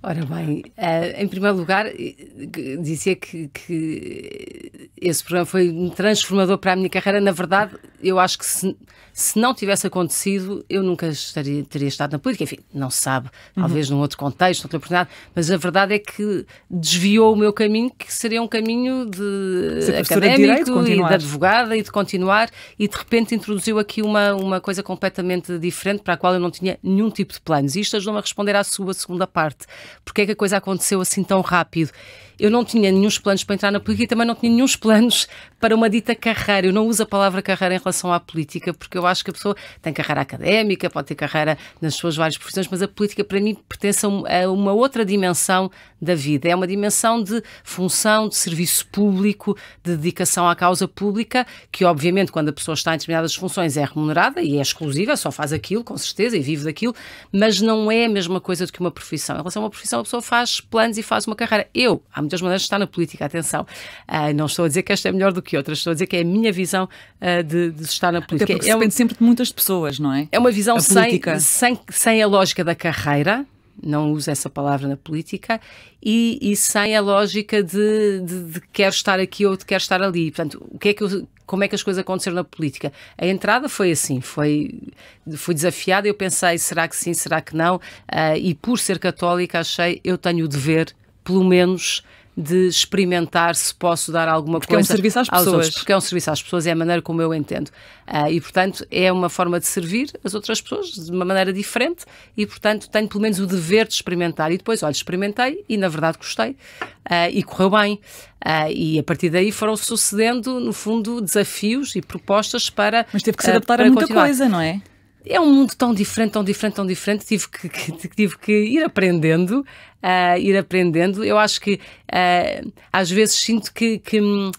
Ora bem, uh, em primeiro lugar, eh, dizia que, que, esse programa foi transformador para a minha carreira. Na verdade, eu acho que se, se não tivesse acontecido, eu nunca estaria, teria estado na política. Enfim, não se sabe, uhum. talvez uhum. num outro contexto, outra oportunidade, mas a verdade é que desviou o meu caminho, que seria um caminho de académico de direito, e de advogada e de continuar, e de repente introduziu aqui uma, uma coisa completamente diferente para a qual eu não tinha nenhum tipo de planos. E isto ajudou-me a responder à sua segunda parte porque é que a coisa aconteceu assim tão rápido. Eu não tinha nenhum planos para entrar na política e também não tinha nenhum planos para uma dita carreira. Eu não uso a palavra carreira em relação à política, porque eu acho que a pessoa tem carreira académica, pode ter carreira nas suas várias profissões, mas a política para mim pertence a uma outra dimensão da vida. É uma dimensão de função, de serviço público, de dedicação à causa pública, que obviamente quando a pessoa está em determinadas funções é remunerada e é exclusiva, só faz aquilo, com certeza, e vive daquilo, mas não é a mesma coisa do que uma profissão. Em relação a uma profissão, profissão, a pessoa faz planos e faz uma carreira. Eu, há muitas maneiras de estar na política, atenção. Uh, não estou a dizer que esta é melhor do que outras, estou a dizer que é a minha visão uh, de, de, estar na política. Até porque é depende um, sempre de muitas pessoas, não é? É uma visão sem, sem, sem a lógica da carreira, não uso essa palavra na política, e, e sem a lógica de, de, de, quero estar aqui ou de quero estar ali. Portanto, o que é que eu, como é que as coisas aconteceram na política? A entrada foi assim, foi, fui desafiada, eu pensei, será que sim, será que não? Uh, e por ser católica, achei, eu tenho o dever, pelo menos, de experimentar se posso dar alguma porque é coisa. Porque é um serviço às pessoas. Outros, porque é um serviço às pessoas, é a maneira como eu entendo. Uh, e, portanto, é uma forma de servir as outras pessoas de uma maneira diferente e, portanto, tenho pelo menos o dever de experimentar. E depois, olha, experimentei e, na verdade, gostei uh, e correu bem. Uh, e a partir daí foram sucedendo, no fundo, desafios e propostas para. Mas teve que se adaptar a muita continuar. coisa, não é? é um mundo tão diferente, tão diferente, tão diferente. Tive que, que tive que ir aprendendo, uh, ir aprendendo. Eu acho que uh, às vezes sinto que, que hum,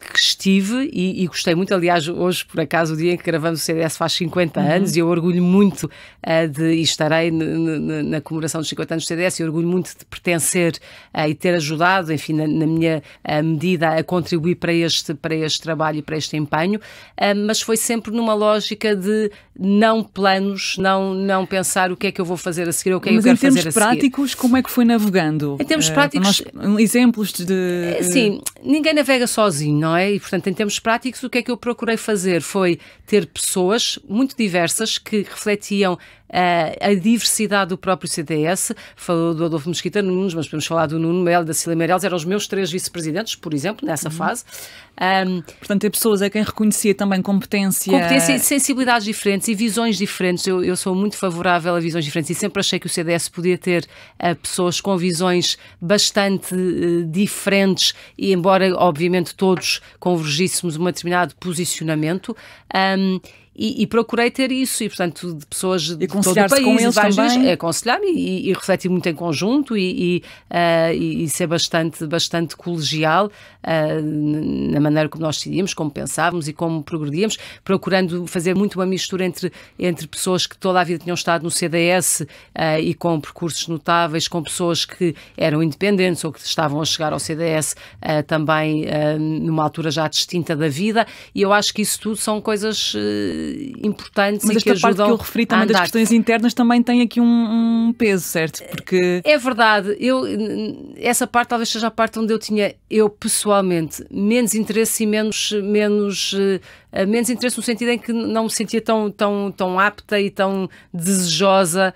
que estive e, e, gostei muito. Aliás, hoje, por acaso, o dia em que gravamos o CDS faz 50 uhum. anos e eu orgulho muito uh, de. e estarei na comemoração dos 50 anos do CDS e orgulho muito de pertencer uh, e ter ajudado, enfim, na, na minha uh, medida, a contribuir para este, para este trabalho e para este empenho, mas foi sempre numa lógica de não planos, não, não pensar o que é que eu vou fazer a seguir ou o que é que eu quero fazer a seguir. Mas em termos práticos, como é que foi navegando? Em termos práticos. Nós, exemplos de. Sim, ninguém navega sozinho não é? E, portanto, em termos práticos, o que é que eu procurei fazer foi ter pessoas muito diversas que refletiam eh, a diversidade do próprio CDS. Falou do Adolfo Mesquita Nunes, mas podemos falar do Nuno Melo, da Cília Meirelles, eram os meus três vice-presidentes, por exemplo, nessa uhum. fase. Um, Portanto, ter pessoas a quem reconhecia também competência. Competência e sensibilidades diferentes e visões diferentes. Eu, eu sou muito favorável a visões diferentes e sempre achei que o CDS podia ter uh, pessoas com visões bastante uh, diferentes e, embora, obviamente, todos convergíssemos um determinado posicionamento. Um, e, e, procurei ter isso, e portanto, de pessoas de todo o país, com eles aconselhar-me é, e, e, refletir muito em conjunto e, uh, e, ser bastante, bastante colegial uh, na maneira como nós decidíamos, como pensávamos e como progredíamos, procurando fazer muito uma mistura entre, entre pessoas que toda a vida tinham estado no CDS uh, ah, e com percursos notáveis, com pessoas que eram independentes ou que estavam a chegar ao CDS também numa altura já distinta da vida, e eu acho que isso tudo são coisas importantes Mas esta que parte que eu referi também das questões internas também tem aqui um, um, peso, certo? Porque... É verdade. Eu, essa parte talvez seja a parte onde eu tinha, eu pessoalmente, menos interesse e menos, menos eh, eh, menos interesse no sentido em que não me sentia tão, tão, tão apta e tão desejosa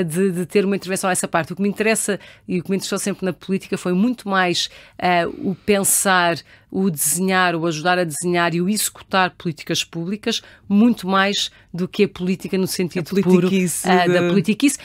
uh, de, de, ter uma intervenção nessa parte. O que me interessa e o que me interessou sempre na política foi muito mais uh, o pensar, o desenhar, o ajudar a desenhar e o executar políticas públicas, muito mais do que a política no sentido puro uh, de... da politiquice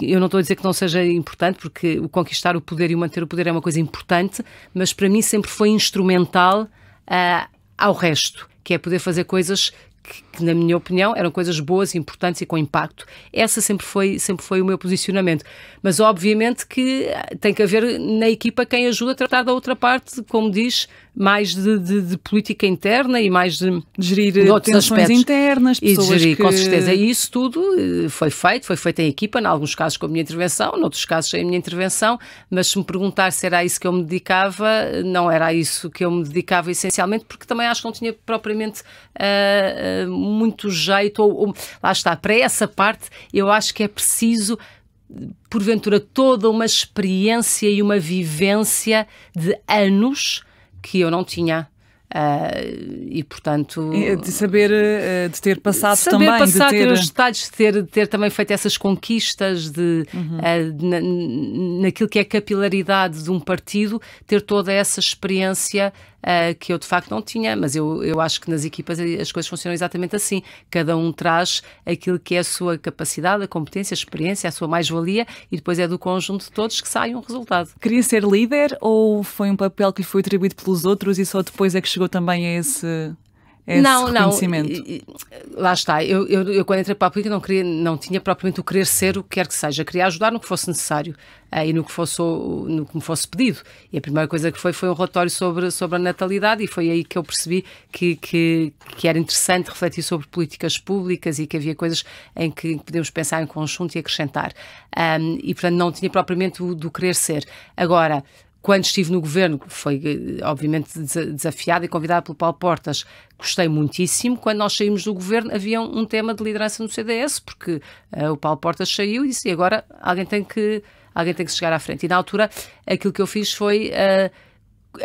eu não estou a dizer que não seja importante, porque o conquistar o poder e o manter o poder é uma coisa importante, mas para mim sempre foi instrumental uh, ao resto que é poder fazer coisas que, que, na minha opinião, eram coisas boas, importantes e com impacto. Essa sempre foi, sempre foi o meu posicionamento. Mas, obviamente, que eh, tem que haver na equipa quem ajuda a tratar da outra parte, como diz, mais de, de, de política interna e mais de, de gerir outros internas. internas, e pessoas gerir, que... com certeza. E isso tudo eh, foi feito, foi feito em equipa, em alguns casos com a minha intervenção, em outros casos sem a minha intervenção, mas se me perguntar se era a isso que eu me dedicava, não era a isso que eu me dedicava essencialmente, porque também acho que não tinha propriamente uh, uh, muito jeito, ou, ou, lá está, para essa parte eu acho que é preciso porventura toda uma experiência e uma vivência de anos que eu não tinha. Uh, e portanto de saber uh, de ter passado saber também passar, de ter... os detalhes de ter, de ter também feito essas conquistas de, uhum. uh, de na, naquilo que é a capilaridade de um partido ter toda essa experiência uh, que eu de facto não tinha, mas eu, eu acho que nas equipas as coisas funcionam exatamente assim. Cada um traz aquilo que é a sua capacidade, a competência, a experiência, a sua mais-valia e depois é do conjunto de todos que sai um resultado. Queria ser líder ou foi um papel que lhe foi atribuído pelos outros e só depois é que chegou também a esse esse não, reconhecimento? Não, lá está. Eu, eu, eu, quando entrei para a política não, queria, não tinha propriamente o querer ser o que quer que seja. Queria ajudar no que fosse necessário uh, e no que, fosse, no que me fosse pedido. E a primeira coisa que foi foi um relatório sobre, sobre a natalidade e foi aí que eu percebi que, que, que era interessante refletir sobre políticas públicas e que havia coisas em que podemos pensar em conjunto e acrescentar. Um, e, portanto, não tinha propriamente o do querer ser. Agora, quando estive no governo, foi eh, obviamente desafiada e convidada pelo Paulo Portas, gostei muitíssimo. Quando nós saímos do governo, havia um, tema de liderança no CDS, porque uh, o Paulo Portas saiu e disse: e agora alguém tem, que, alguém tem que chegar à frente. E na altura, aquilo que eu fiz foi uh,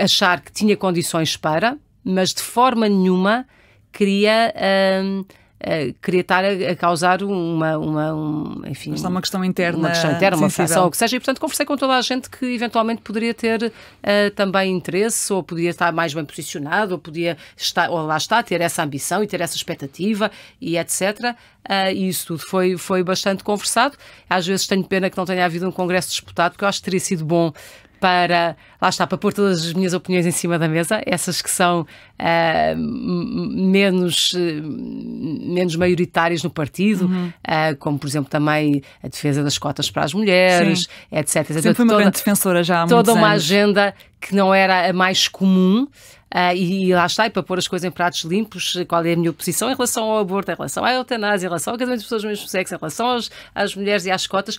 achar que tinha condições para, mas de forma nenhuma queria. Uh, uh, querer estar a, a, causar uma, uma um, enfim, uma questão interna, uma questão interna, uma facção, o que seja. E portanto conversei com toda a gente que eventualmente poderia ter uh, também interesse, ou podia estar mais bem posicionado, ou podia estar, ou lá está, ter essa ambição e ter essa expectativa e etc. Uh, eh, e isso tudo foi, foi bastante conversado. Às vezes tenho pena que não tenha havido um congresso disputado, porque eu acho que teria sido bom para, lá está, para pôr todas as minhas opiniões em cima da mesa, essas que são uh, menos, uh, menos maioritárias no partido, uhum. uh, como por exemplo também a defesa das cotas para as mulheres, Sim. etc. etc. Sempre foi uma toda, grande defensora já há Toda uma agenda que não era a mais comum. Uh, e, e, lá está, e para pôr as coisas em pratos limpos, qual é a minha posição em relação ao aborto, em relação à eutanásia, em relação ao casamento de pessoas do mesmo sexo, em relação aos, às mulheres e às cotas,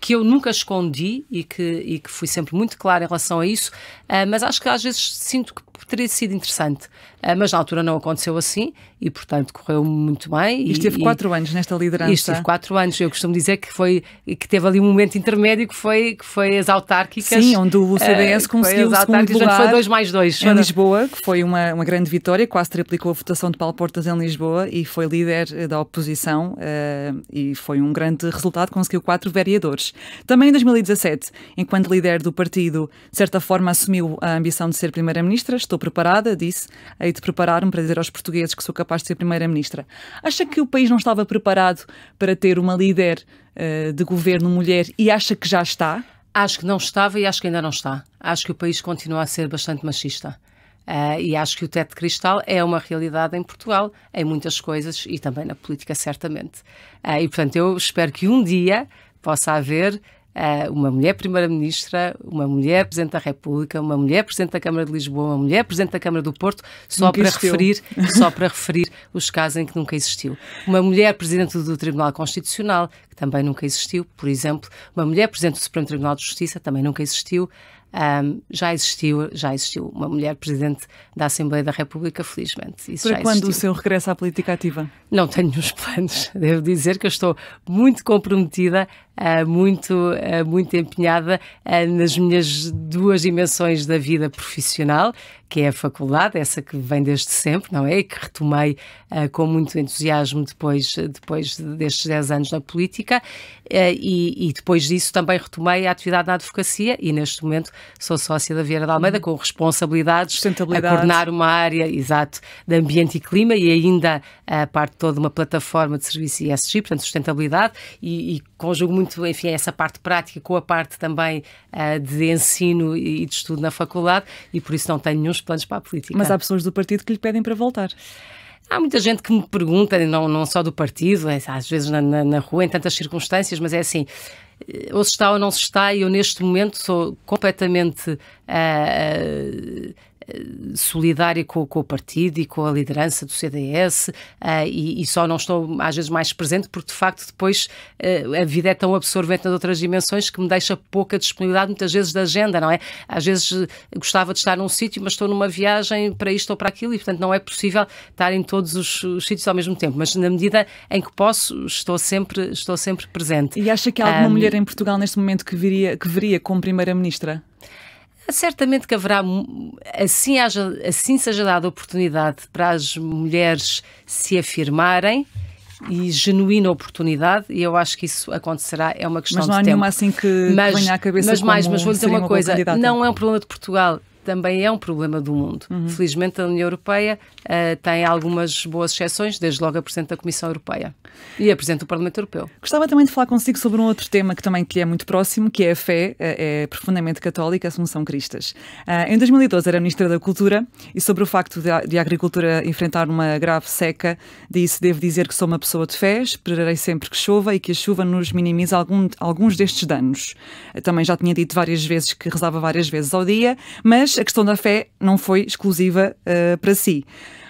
que eu nunca escondi e que, e que fui sempre muito clara em relação a isso, uh, mas acho que às vezes sinto que teria sido interessante ah, mas na altura não aconteceu assim e, portanto, correu muito bem. E, e esteve quatro anos nesta liderança. E esteve quatro anos. Eu costumo dizer que foi que teve ali um momento intermédio que foi, que foi as autárquicas. Sim, onde o ah, CDS uh, conseguiu as o lugar. Foi dois mais dois. Em Lisboa, que foi uma, uma grande vitória, quase triplicou a votação de Paulo Portas em Lisboa e foi líder eh, da oposição uh, e foi um grande resultado, conseguiu quatro vereadores. Também em 2017, enquanto líder do partido, de certa forma assumiu a ambição de ser primeira-ministra, estou preparada, disse, a hei de preparar-me para dizer aos portugueses que sou capaz de ser primeira-ministra. Acha que o país não estava preparado para ter uma líder uh, de governo mulher e acha que já está? Acho que não estava e acho que ainda não está. Acho que o país continua a ser bastante machista. Uh, e acho que o teto de cristal é uma realidade em Portugal, em muitas coisas e também na política, certamente. Uh, e, portanto, eu espero que um dia possa haver eh, uma mulher primeira-ministra, uma mulher presidente da República, uma mulher presidente da Câmara de Lisboa, uma mulher presidente da Câmara do Porto, só nunca para existiu. referir, só para referir os casos em que nunca existiu. Uma mulher presidente do Tribunal Constitucional, que também nunca existiu, por exemplo, uma mulher presidente do Supremo Tribunal de Justiça também nunca existiu. Um, já existiu já existiu uma mulher presidente da Assembleia da República, felizmente. Isso Para quando o seu regresso à política ativa? Não tenho os planos. Devo dizer que eu estou muito comprometida, uh, muito, uh, muito empenhada uh, nas minhas duas dimensões da vida profissional que é a faculdade, essa que vem desde sempre, não é? E que retomei uh, com muito entusiasmo depois, depois destes 10 anos na política, uh, e, e, depois disso também retomei a atividade na advocacia e neste momento sou sócia da Vieira da Almeida, uhum. com responsabilidades a coordenar uma área, exato, de ambiente e clima e ainda a eh, parte toda uma plataforma de serviço ESG, portanto sustentabilidade, e, e conjugo muito, enfim, essa parte prática com a parte também uh, de ensino e de estudo na faculdade e por isso não tenho nenhum planos para a política. Mas há pessoas do partido que lhe pedem para voltar. Há muita gente que me pergunta, não, não só do partido, é, às vezes na, na, na rua, em tantas circunstâncias, mas é assim, eh, ou se está ou não se está, e eu neste momento sou completamente uh, solidária com, com, o partido e com a liderança do CDS uh, eh, e, e, só não estou às vezes mais presente porque de facto depois uh, a vida é tão absorvente nas outras dimensões que me deixa pouca disponibilidade muitas vezes da agenda, não é? Às vezes gostava de estar num sítio mas estou numa viagem para isto ou para aquilo e portanto não é possível estar em todos os, os sítios ao mesmo tempo, mas na medida em que posso estou sempre, estou sempre presente. E acha que há alguma um... mulher em Portugal neste momento que, viria, que veria como Primeira-Ministra? É certamente que haverá, assim, haja, assim seja dada oportunidade para as mulheres se afirmarem e genuína oportunidade, e eu acho que isso acontecerá, é uma questão de tempo. Mas não há nenhuma assim que mas, venha à cabeça Mas mais, mas vou dizer uma coisa, não é um problema de Portugal, também é um problema do mundo. Uhum. Felizmente, a União Europeia uh, tem algumas boas exceções, desde logo a Presidente da Comissão Europeia e a Presidente do Parlamento Europeu. Gostava também de falar consigo sobre um outro tema que também lhe é muito próximo, que é a fé, eh, é profundamente católica, Assunção Cristas. Uh, em 2012 era Ministra da Cultura e sobre o facto de a, de a agricultura enfrentar uma grave seca, disse, devo dizer que sou uma pessoa de fé, esperarei sempre que chova e que a chuva nos minimize algum, alguns destes danos. também já tinha dito várias vezes que rezava várias vezes ao dia, mas a questão da fé não foi exclusiva uh, para si.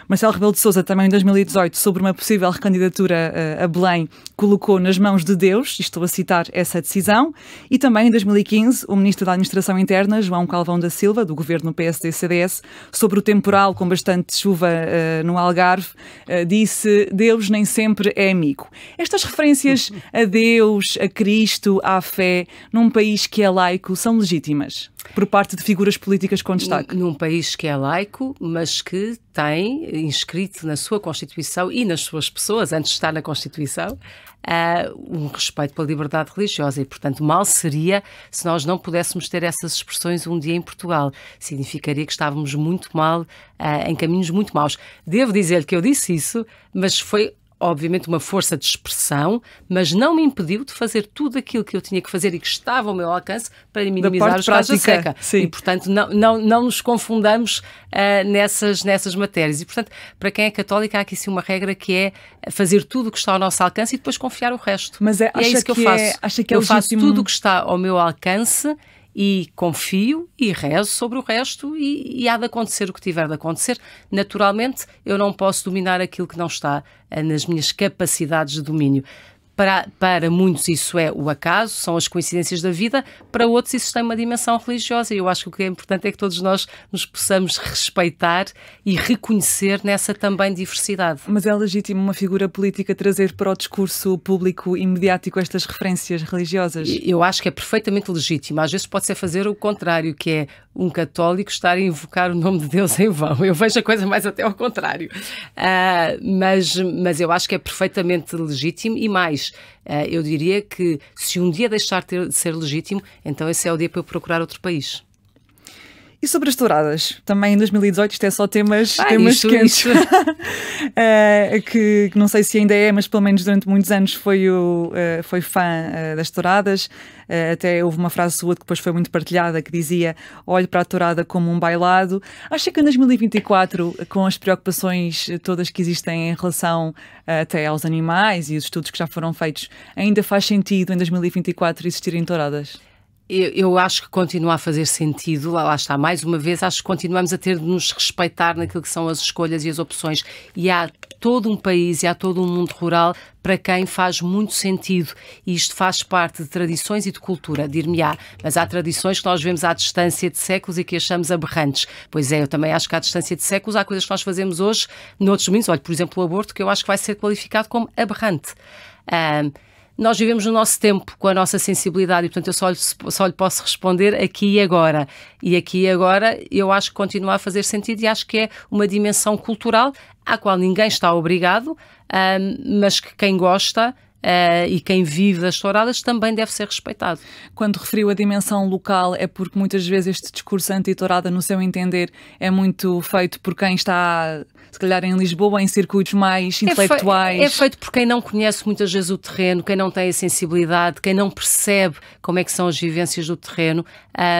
Marcelo Rebelo de Sousa, também em 2018, sobre uma possível recandidatura eh, a Belém, colocou nas mãos de Deus, estou a citar essa decisão, e também em 2015, o ministro da Administração Interna, João Calvão da Silva, do governo PSD-CDS, sobre o temporal com bastante chuva uh, no Algarve, uh, disse: Deus nem sempre é amigo. Estas referências a Deus, a Cristo, à fé, num país que é laico, são legítimas? por parte de figuras políticas com destaque. Num país que é laico, mas que tem inscrito na sua Constituição e nas suas pessoas, antes de estar na Constituição, uh, um respeito pela liberdade religiosa. E, portanto, mal seria se nós não pudéssemos ter essas expressões um dia em Portugal. Significaria que estávamos muito mal, uh, em caminhos muito maus. Devo dizer que eu disse isso, mas foi obviamente, uma força de expressão, mas não me impediu de fazer tudo aquilo que eu tinha que fazer e que estava ao meu alcance para minimizar os casos de seca. Sim. E, portanto, não, não, não nos confundamos uh, nessas, nessas matérias. E, portanto, para quem é católica, há aqui sim uma regra que é fazer tudo o que está ao nosso alcance e depois confiar o resto. Mas é, e é isso que, que eu é faço. É, acha que é eu legítimo... faço tudo o que está ao meu alcance e confio e rezo sobre o resto e, e há de acontecer o que tiver de acontecer. Naturalmente, eu não posso dominar aquilo que não está eh, nas minhas capacidades de domínio. Para, para muitos isso é o acaso, são as coincidências da vida, para outros isso tem uma dimensão religiosa. E eu acho que o que é importante é que todos nós nos possamos respeitar e reconhecer nessa também diversidade. Mas é legítimo uma figura política trazer para o discurso público e mediático estas referências religiosas? Eu acho que é perfeitamente legítimo. Às vezes pode ser fazer o contrário, que é um católico estar a invocar o nome de Deus em vão. Eu vejo a coisa mais até ao contrário. Uh, mas, mas eu acho que é perfeitamente legítimo e mais, uh, eu diria que se um dia deixar de ser legítimo, então esse é o dia para eu procurar outro país. E sobre as touradas, também em 2018 isto é só temas, ah, temas isso, quentes. Isso. uh, que, que, não sei se ainda é, mas pelo menos durante muitos anos foi, o, uh, foi fã uh, das touradas. até houve uma frase sua que depois foi muito partilhada que dizia: Olho para a tourada como um bailado. Acha que em 2024, com as preocupações todas que existem em relação até aos animais e os estudos que já foram feitos, ainda faz sentido em 2024 existirem touradas? eu, eu, acho que continua a fazer sentido, lá, lá, está, mais uma vez, acho que continuamos a ter de nos respeitar naquilo que são as escolhas e as opções. E há todo um país e há todo um mundo rural para quem faz muito sentido. E isto faz parte de tradições e de cultura, dir-me-á. Mas há tradições que nós vemos à distância de séculos e que achamos aberrantes. Pois é, eu também acho que à distância de séculos há coisas que nós fazemos hoje, noutros domínios. Olha, por exemplo, o aborto, que eu acho que vai ser qualificado como aberrante. Um, nós vivemos no nosso tempo, com a nossa sensibilidade, e portanto eu só lhe, só lhe posso responder aqui e agora. E aqui e agora eu acho que continua a fazer sentido e acho que é uma dimensão cultural à qual ninguém está obrigado, um, mas que quem gosta Uh, e quem vive as touradas também deve ser respeitado. Quando referiu a dimensão local, é porque muitas vezes este discurso anti-tourada, no seu entender, é muito feito por quem está, se calhar, em Lisboa, em circuitos mais é intelectuais. É, fe é feito por quem não conhece muitas vezes o terreno, quem não tem a sensibilidade, quem não percebe como é que são as vivências do terreno.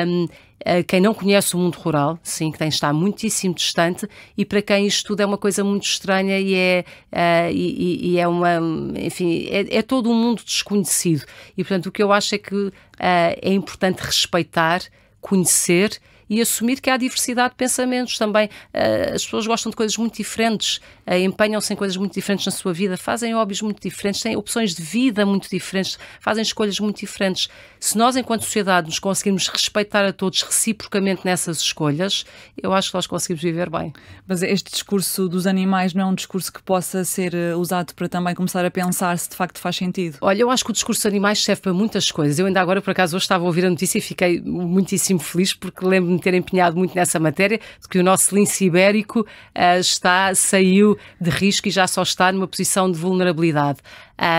Um, eh, quem não conhece o mundo rural, sim, que tem, está muitíssimo distante, e para quem isto tudo é uma coisa muito estranha e é, uh, e, e, é uma, enfim, é, é, todo um mundo desconhecido. E portanto, o que eu acho é que uh, é importante respeitar, conhecer e assumir que há diversidade de pensamentos também. Eh, as pessoas gostam de coisas muito diferentes, eh, empenham-se em coisas muito diferentes na sua vida, fazem hobbies muito diferentes, têm opções de vida muito diferentes, fazem escolhas muito diferentes. Se nós, enquanto sociedade, nos conseguirmos respeitar a todos reciprocamente nessas escolhas, eu acho que nós conseguimos viver bem. Mas este discurso dos animais não é um discurso que possa ser eh, usado para também começar a pensar se de facto faz sentido? Olha, eu acho que o discurso dos animais serve para muitas coisas. Eu ainda agora, por acaso, hoje estava a ouvir a notícia e fiquei muitíssimo feliz porque lembro-me me ter empenhado muito nessa matéria, de que o nosso lince ibérico uh, está, saiu de risco e já só está numa posição de vulnerabilidade.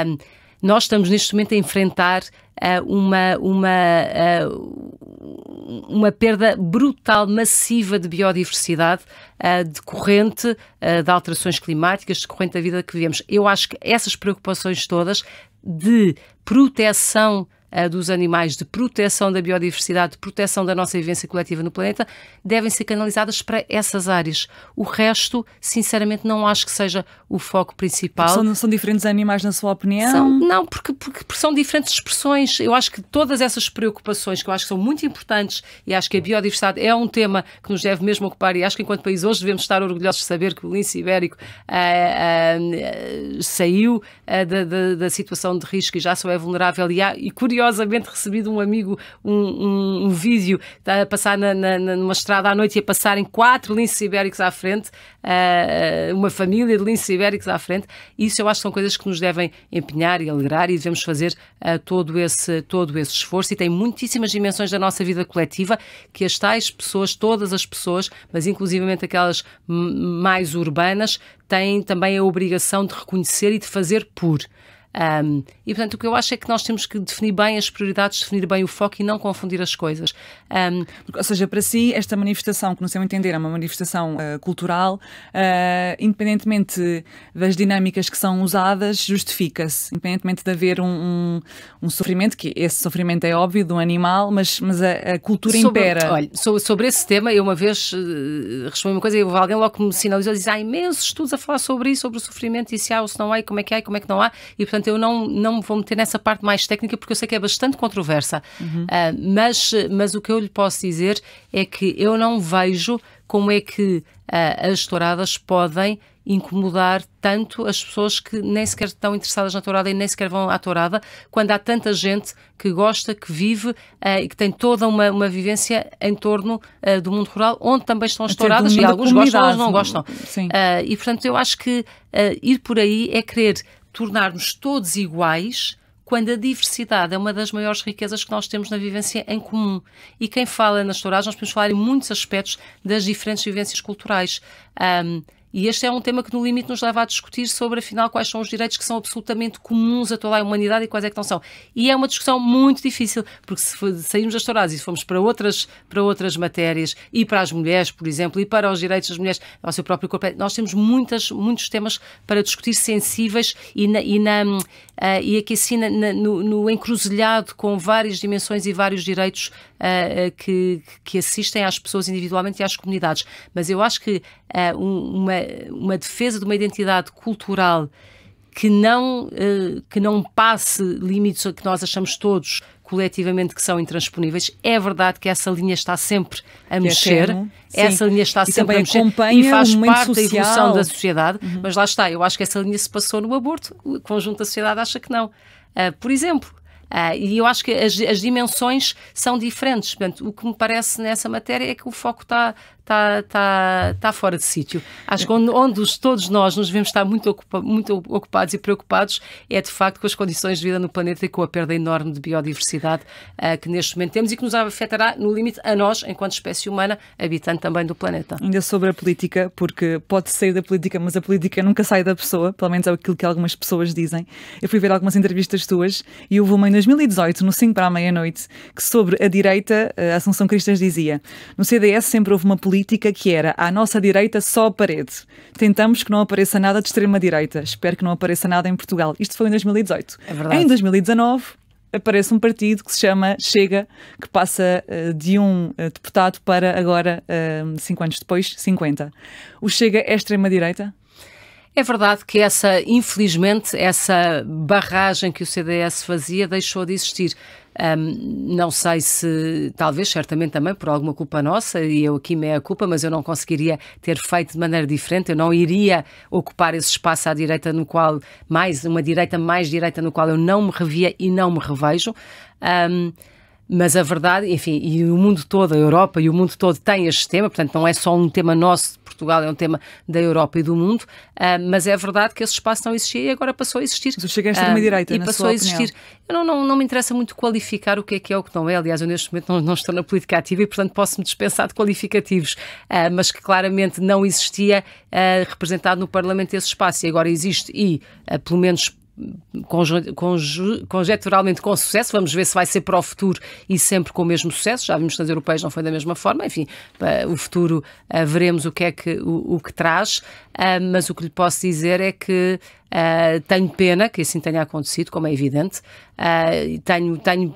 Um, nós estamos neste momento a enfrentar uh, uma, uma, uh, uma perda brutal, massiva de biodiversidade uh, decorrente de alterações climáticas, decorrente da vida que vivemos. Eu acho que essas preocupações todas de proteção eh, dos animais, de proteção da biodiversidade, de proteção da nossa vivência coletiva no planeta, devem ser canalizadas para essas áreas. O resto, sinceramente, não acho que seja o foco principal. São, são diferentes animais, na sua opinião? São, não, porque, porque, porque, são diferentes expressões. Eu acho que todas essas preocupações, que eu acho que são muito importantes, e acho que a biodiversidade é um tema que nos deve mesmo ocupar, e acho que enquanto país hoje devemos estar orgulhosos de saber que o lince ibérico eh, eh, saiu da, da, da, situação de risco e já só é vulnerável, e, há, e curiosamente, curiosamente recebi de um amigo um, um, um vídeo a passar na, na, numa estrada à noite e a passarem quatro linces ibéricos à frente, uh, uma família de linces ibéricos à frente. Isso eu acho que são coisas que nos devem empenhar e alegrar e devemos fazer uh, todo, esse, todo esse esforço. E tem muitíssimas dimensões da nossa vida coletiva que as tais pessoas, todas as pessoas, mas inclusivamente aquelas mais urbanas, têm também a obrigação de reconhecer e de fazer por. Um, e portanto, o que eu acho é que nós temos que definir bem as prioridades, definir bem o foco e não confundir as coisas. Um, Ou seja, para si, esta manifestação, que no seu entender é uma manifestação uh, cultural, uh, independentemente das dinâmicas que são usadas, justifica-se, independentemente de haver um, um, um, sofrimento, que esse sofrimento é óbvio, do animal, mas, mas a, a cultura sobre, impera. Olha, sobre, sobre esse tema, eu uma vez uh, respondi uma coisa e alguém logo me sinalizou e disse: há imensos estudos a falar sobre isso, sobre o sofrimento, e se há ou se não há, e como é que há e como é que não há, e portanto Portanto, eu não, não vou meter nessa parte mais técnica porque eu sei que é bastante controversa. Uhum. Uh, mas, mas o que eu lhe posso dizer é que eu não vejo como é que uh, as touradas podem incomodar tanto as pessoas que nem sequer estão interessadas na tourada e nem sequer vão à tourada, quando há tanta gente que gosta, que vive uh, e que tem toda uma, uma vivência em torno uh, do mundo rural, onde também estão as touradas e alguns gostam, outros não gostam. Uh, e portanto, eu acho que ir por aí é querer tornarmos todos iguais quando a diversidade é uma das maiores riquezas que nós temos na vivência em comum. E quem fala nas touragens, nós podemos falar em muitos aspectos das diferentes vivências culturais. Um, e este é um tema que, no limite, nos leva a discutir sobre, afinal, quais são os direitos que são absolutamente comuns a toda a humanidade e quais é que não são. E é uma discussão muito difícil, porque se sairmos das touradas e formos para outras, para outras matérias, e para as mulheres, por exemplo, e para os direitos das mulheres, ao seu próprio corpo, é, nós temos muitas, muitos temas para discutir sensíveis e, na, e, na, uh, e aqui assim na, no, no encruzilhado com várias dimensões e vários direitos uh, que, que, assistem às pessoas individualmente e às comunidades. Mas eu acho que uh, uma, uma defesa de uma identidade cultural que não, uh, que não passe limites que nós achamos todos coletivamente que são intransponíveis. É verdade que essa linha está sempre a é mexer, é essa linha está e sempre a mexer e faz parte social. da evolução da sociedade, uhum. mas lá está, eu acho que essa linha se passou no aborto, o conjunto da sociedade acha que não. Uh, por exemplo, ah, e eu acho que as, as dimensões são diferentes. Portanto, o que me parece nessa matéria é que o foco está está, está, está fora de sítio. Acho que onde, onde, todos nós nos devemos estar muito, ocupa, muito ocupados e preocupados é de facto com as condições de vida no planeta e com a perda enorme de biodiversidade uh, que neste momento temos e que nos afetará, no limite, a nós, enquanto espécie humana, habitante também do planeta. Ainda sobre a política, porque pode sair da política, mas a política nunca sai da pessoa, pelo menos é aquilo que algumas pessoas dizem. Eu fui ver algumas entrevistas tuas e houve uma em 2018, no 5 para a meia-noite, que sobre a direita, eh, a Assunção Cristas dizia: no CDS sempre houve uma política política que era à nossa direita só parede. Tentamos que não apareça nada de extrema-direita. Espero que não apareça nada em Portugal. Isto foi em 2018. É verdade. Em 2019 aparece um partido que se chama Chega, que passa uh, de um uh, deputado para agora, uh, cinco anos depois, 50. O Chega é extrema-direita? É verdade que essa, infelizmente, essa barragem que o CDS fazia deixou de existir. Um, não sei se, talvez, certamente também por alguma culpa nossa, e eu aqui meia culpa, mas eu não conseguiria ter feito de maneira diferente, eu não iria ocupar esse espaço à direita no qual, mais, uma direita mais direita no qual eu não me revia e não me revejo. Um, mas a verdade, enfim, e o mundo todo, a Europa e o mundo todo tem este tema, portanto não é só um tema nosso de Portugal, é um tema da Europa e do mundo, uh, mas é verdade que esse espaço não existia e agora passou a existir. Mas o Chega é ah, extrema-direita, uh, E passou a existir. Eu não, não, não me interessa muito qualificar o que é que é o que não é, aliás, eu neste momento não, não estou na política ativa e, portanto, posso-me dispensar de qualificativos, uh, mas que claramente não existia uh, representado no Parlamento esse espaço e agora existe e, pelo menos conjeturalmente com sucesso. Vamos ver se vai ser para o futuro e sempre com o mesmo sucesso. Já vimos que as europeias não foi da mesma forma. Enfim, o futuro eh, veremos o que é que, o, o que traz. Ah, mas o que lhe posso dizer é que ah, tenho pena que assim tenha acontecido, como é evidente. Ah, tenho, tenho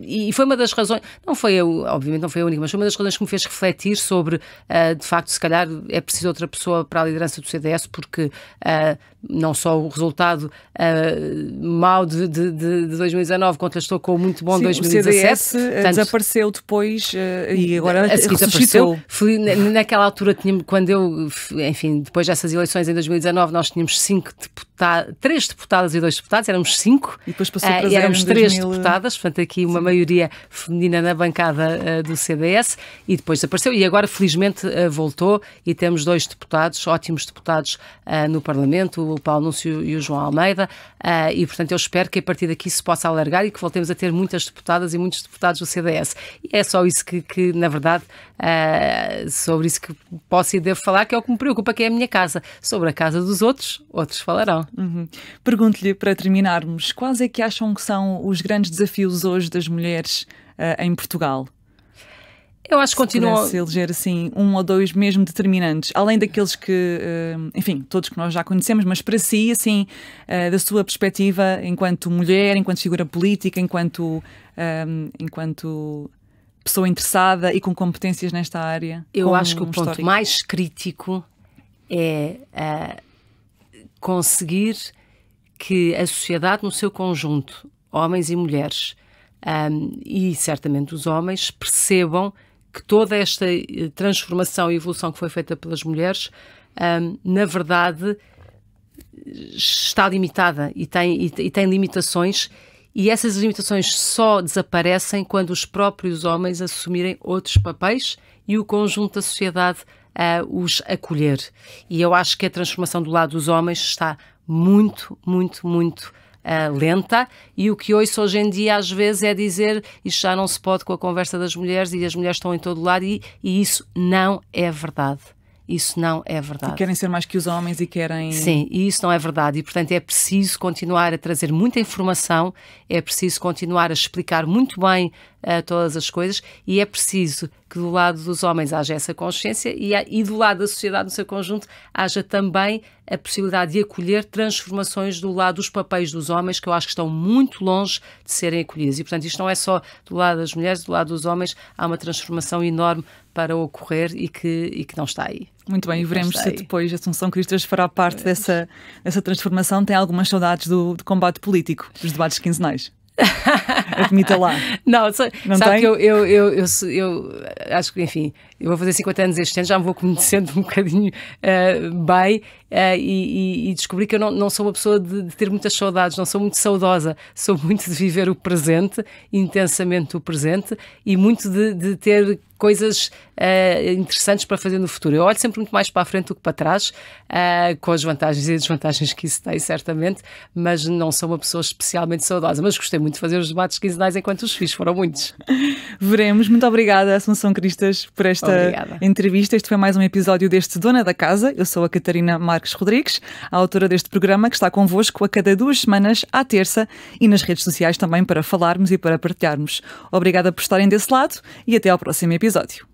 e foi uma das razões, não foi, eu, obviamente não foi a única, mas foi uma das razões que me fez refletir sobre, uh, de facto, se calhar é preciso outra pessoa para a liderança do CDS, porque uh, não só o resultado uh, mau de, de, de 2019 contrastou com o muito bom Sim, 2017. O CDS eh, portanto, desapareceu depois eh, e agora a desapareceu. Fui, naquela altura, quando eu, enfim, depois dessas eleições em 2019, nós tínhamos cinco deputados, três deputadas e dois deputados, éramos cinco. E depois passou para uh, éramos três 2000... Eh, deputadas, portanto aqui uma maioria feminina na bancada eh, do CDS e depois desapareceu. E agora, felizmente, eh, voltou e temos dois deputados, ótimos deputados eh, no Parlamento, o Paulo Núncio e o João Almeida. E, portanto, eu espero que a partir daqui se possa alargar e que voltemos a ter muitas deputadas e muitos deputados do CDS. E é só isso que, que na verdade, sobre isso que posso e devo falar, que é o que me preocupa, que é a minha casa. Sobre a casa dos outros, outros falarão. Uhum. Pergunto-lhe, para terminarmos, quais é que acham que são os grandes desafios hoje das mulheres? mulheres uh, em Portugal? Eu acho que continua. Se eleger assim um ou dois mesmo determinantes, além daqueles que, eh, enfim, todos que nós já conhecemos, mas para si, assim, eh, da sua perspectiva, enquanto mulher, enquanto figura política, enquanto, enquanto pessoa interessada e com competências nesta área. Eu acho que um o ponto mais crítico é uh, conseguir que a sociedade no seu conjunto, homens e mulheres, um, e certamente os homens percebam que toda esta eh, transformação e evolução que foi feita pelas mulheres, um, na verdade, está limitada e tem, e, e tem limitações e essas limitações só desaparecem quando os próprios homens assumirem outros papéis e o conjunto da sociedade ah, os acolher. E eu acho que a transformação do lado dos homens está muito, muito, muito uh, lenta e o que ouço hoje em dia às vezes é dizer isto já não se pode com a conversa das mulheres e as mulheres estão em todo lado e, e isso não é verdade. Isso não é verdade. E querem ser mais que os homens e querem. Sim, e isso não é verdade. E, portanto, é preciso continuar a trazer muita informação, é preciso continuar a explicar muito bem uh, todas as coisas e é preciso que do lado dos homens haja essa consciência e, e do lado da sociedade no seu conjunto haja também a possibilidade de acolher transformações do lado dos papéis dos homens, que eu acho que estão muito longe de serem acolhidos. E, portanto, isto não é só do lado das mulheres, do lado dos homens, há uma transformação enorme para ocorrer e que, e que não está aí. Muito bem, e veremos se depois a Assunção Cristas fará parte é. dessa, dessa transformação. Tem algumas saudades do, do combate político, dos debates quinzenais? Admita lá. Não, só, não sabe que eu, eu, eu, eu, acho que, enfim, eu vou fazer 50 anos este ano, já me vou conhecendo um bocadinho uh, bem uh, e, e, descobri que eu não, não sou uma pessoa de, de, ter muitas saudades, não sou muito saudosa, sou muito de viver o presente, intensamente o presente e muito de, de ter coisas uh, interessantes para fazer no futuro. Eu olho sempre muito mais para a frente do que para trás, uh, com as vantagens e desvantagens que isso tem, certamente, mas não sou uma pessoa especialmente saudosa. Mas gostei muito de fazer os debates quinzenais enquanto os fiz, foram muitos. Veremos. Muito obrigada, Assunção Cristas, por esta Obrigada. entrevista. Este foi mais um episódio deste Dona da Casa. Eu sou a Catarina Marques Rodrigues, a autora deste programa que está convosco a cada duas semanas, à terça, e nas redes sociais também para falarmos e para partilharmos. Obrigada por estarem desse lado e até ao próximo episódio.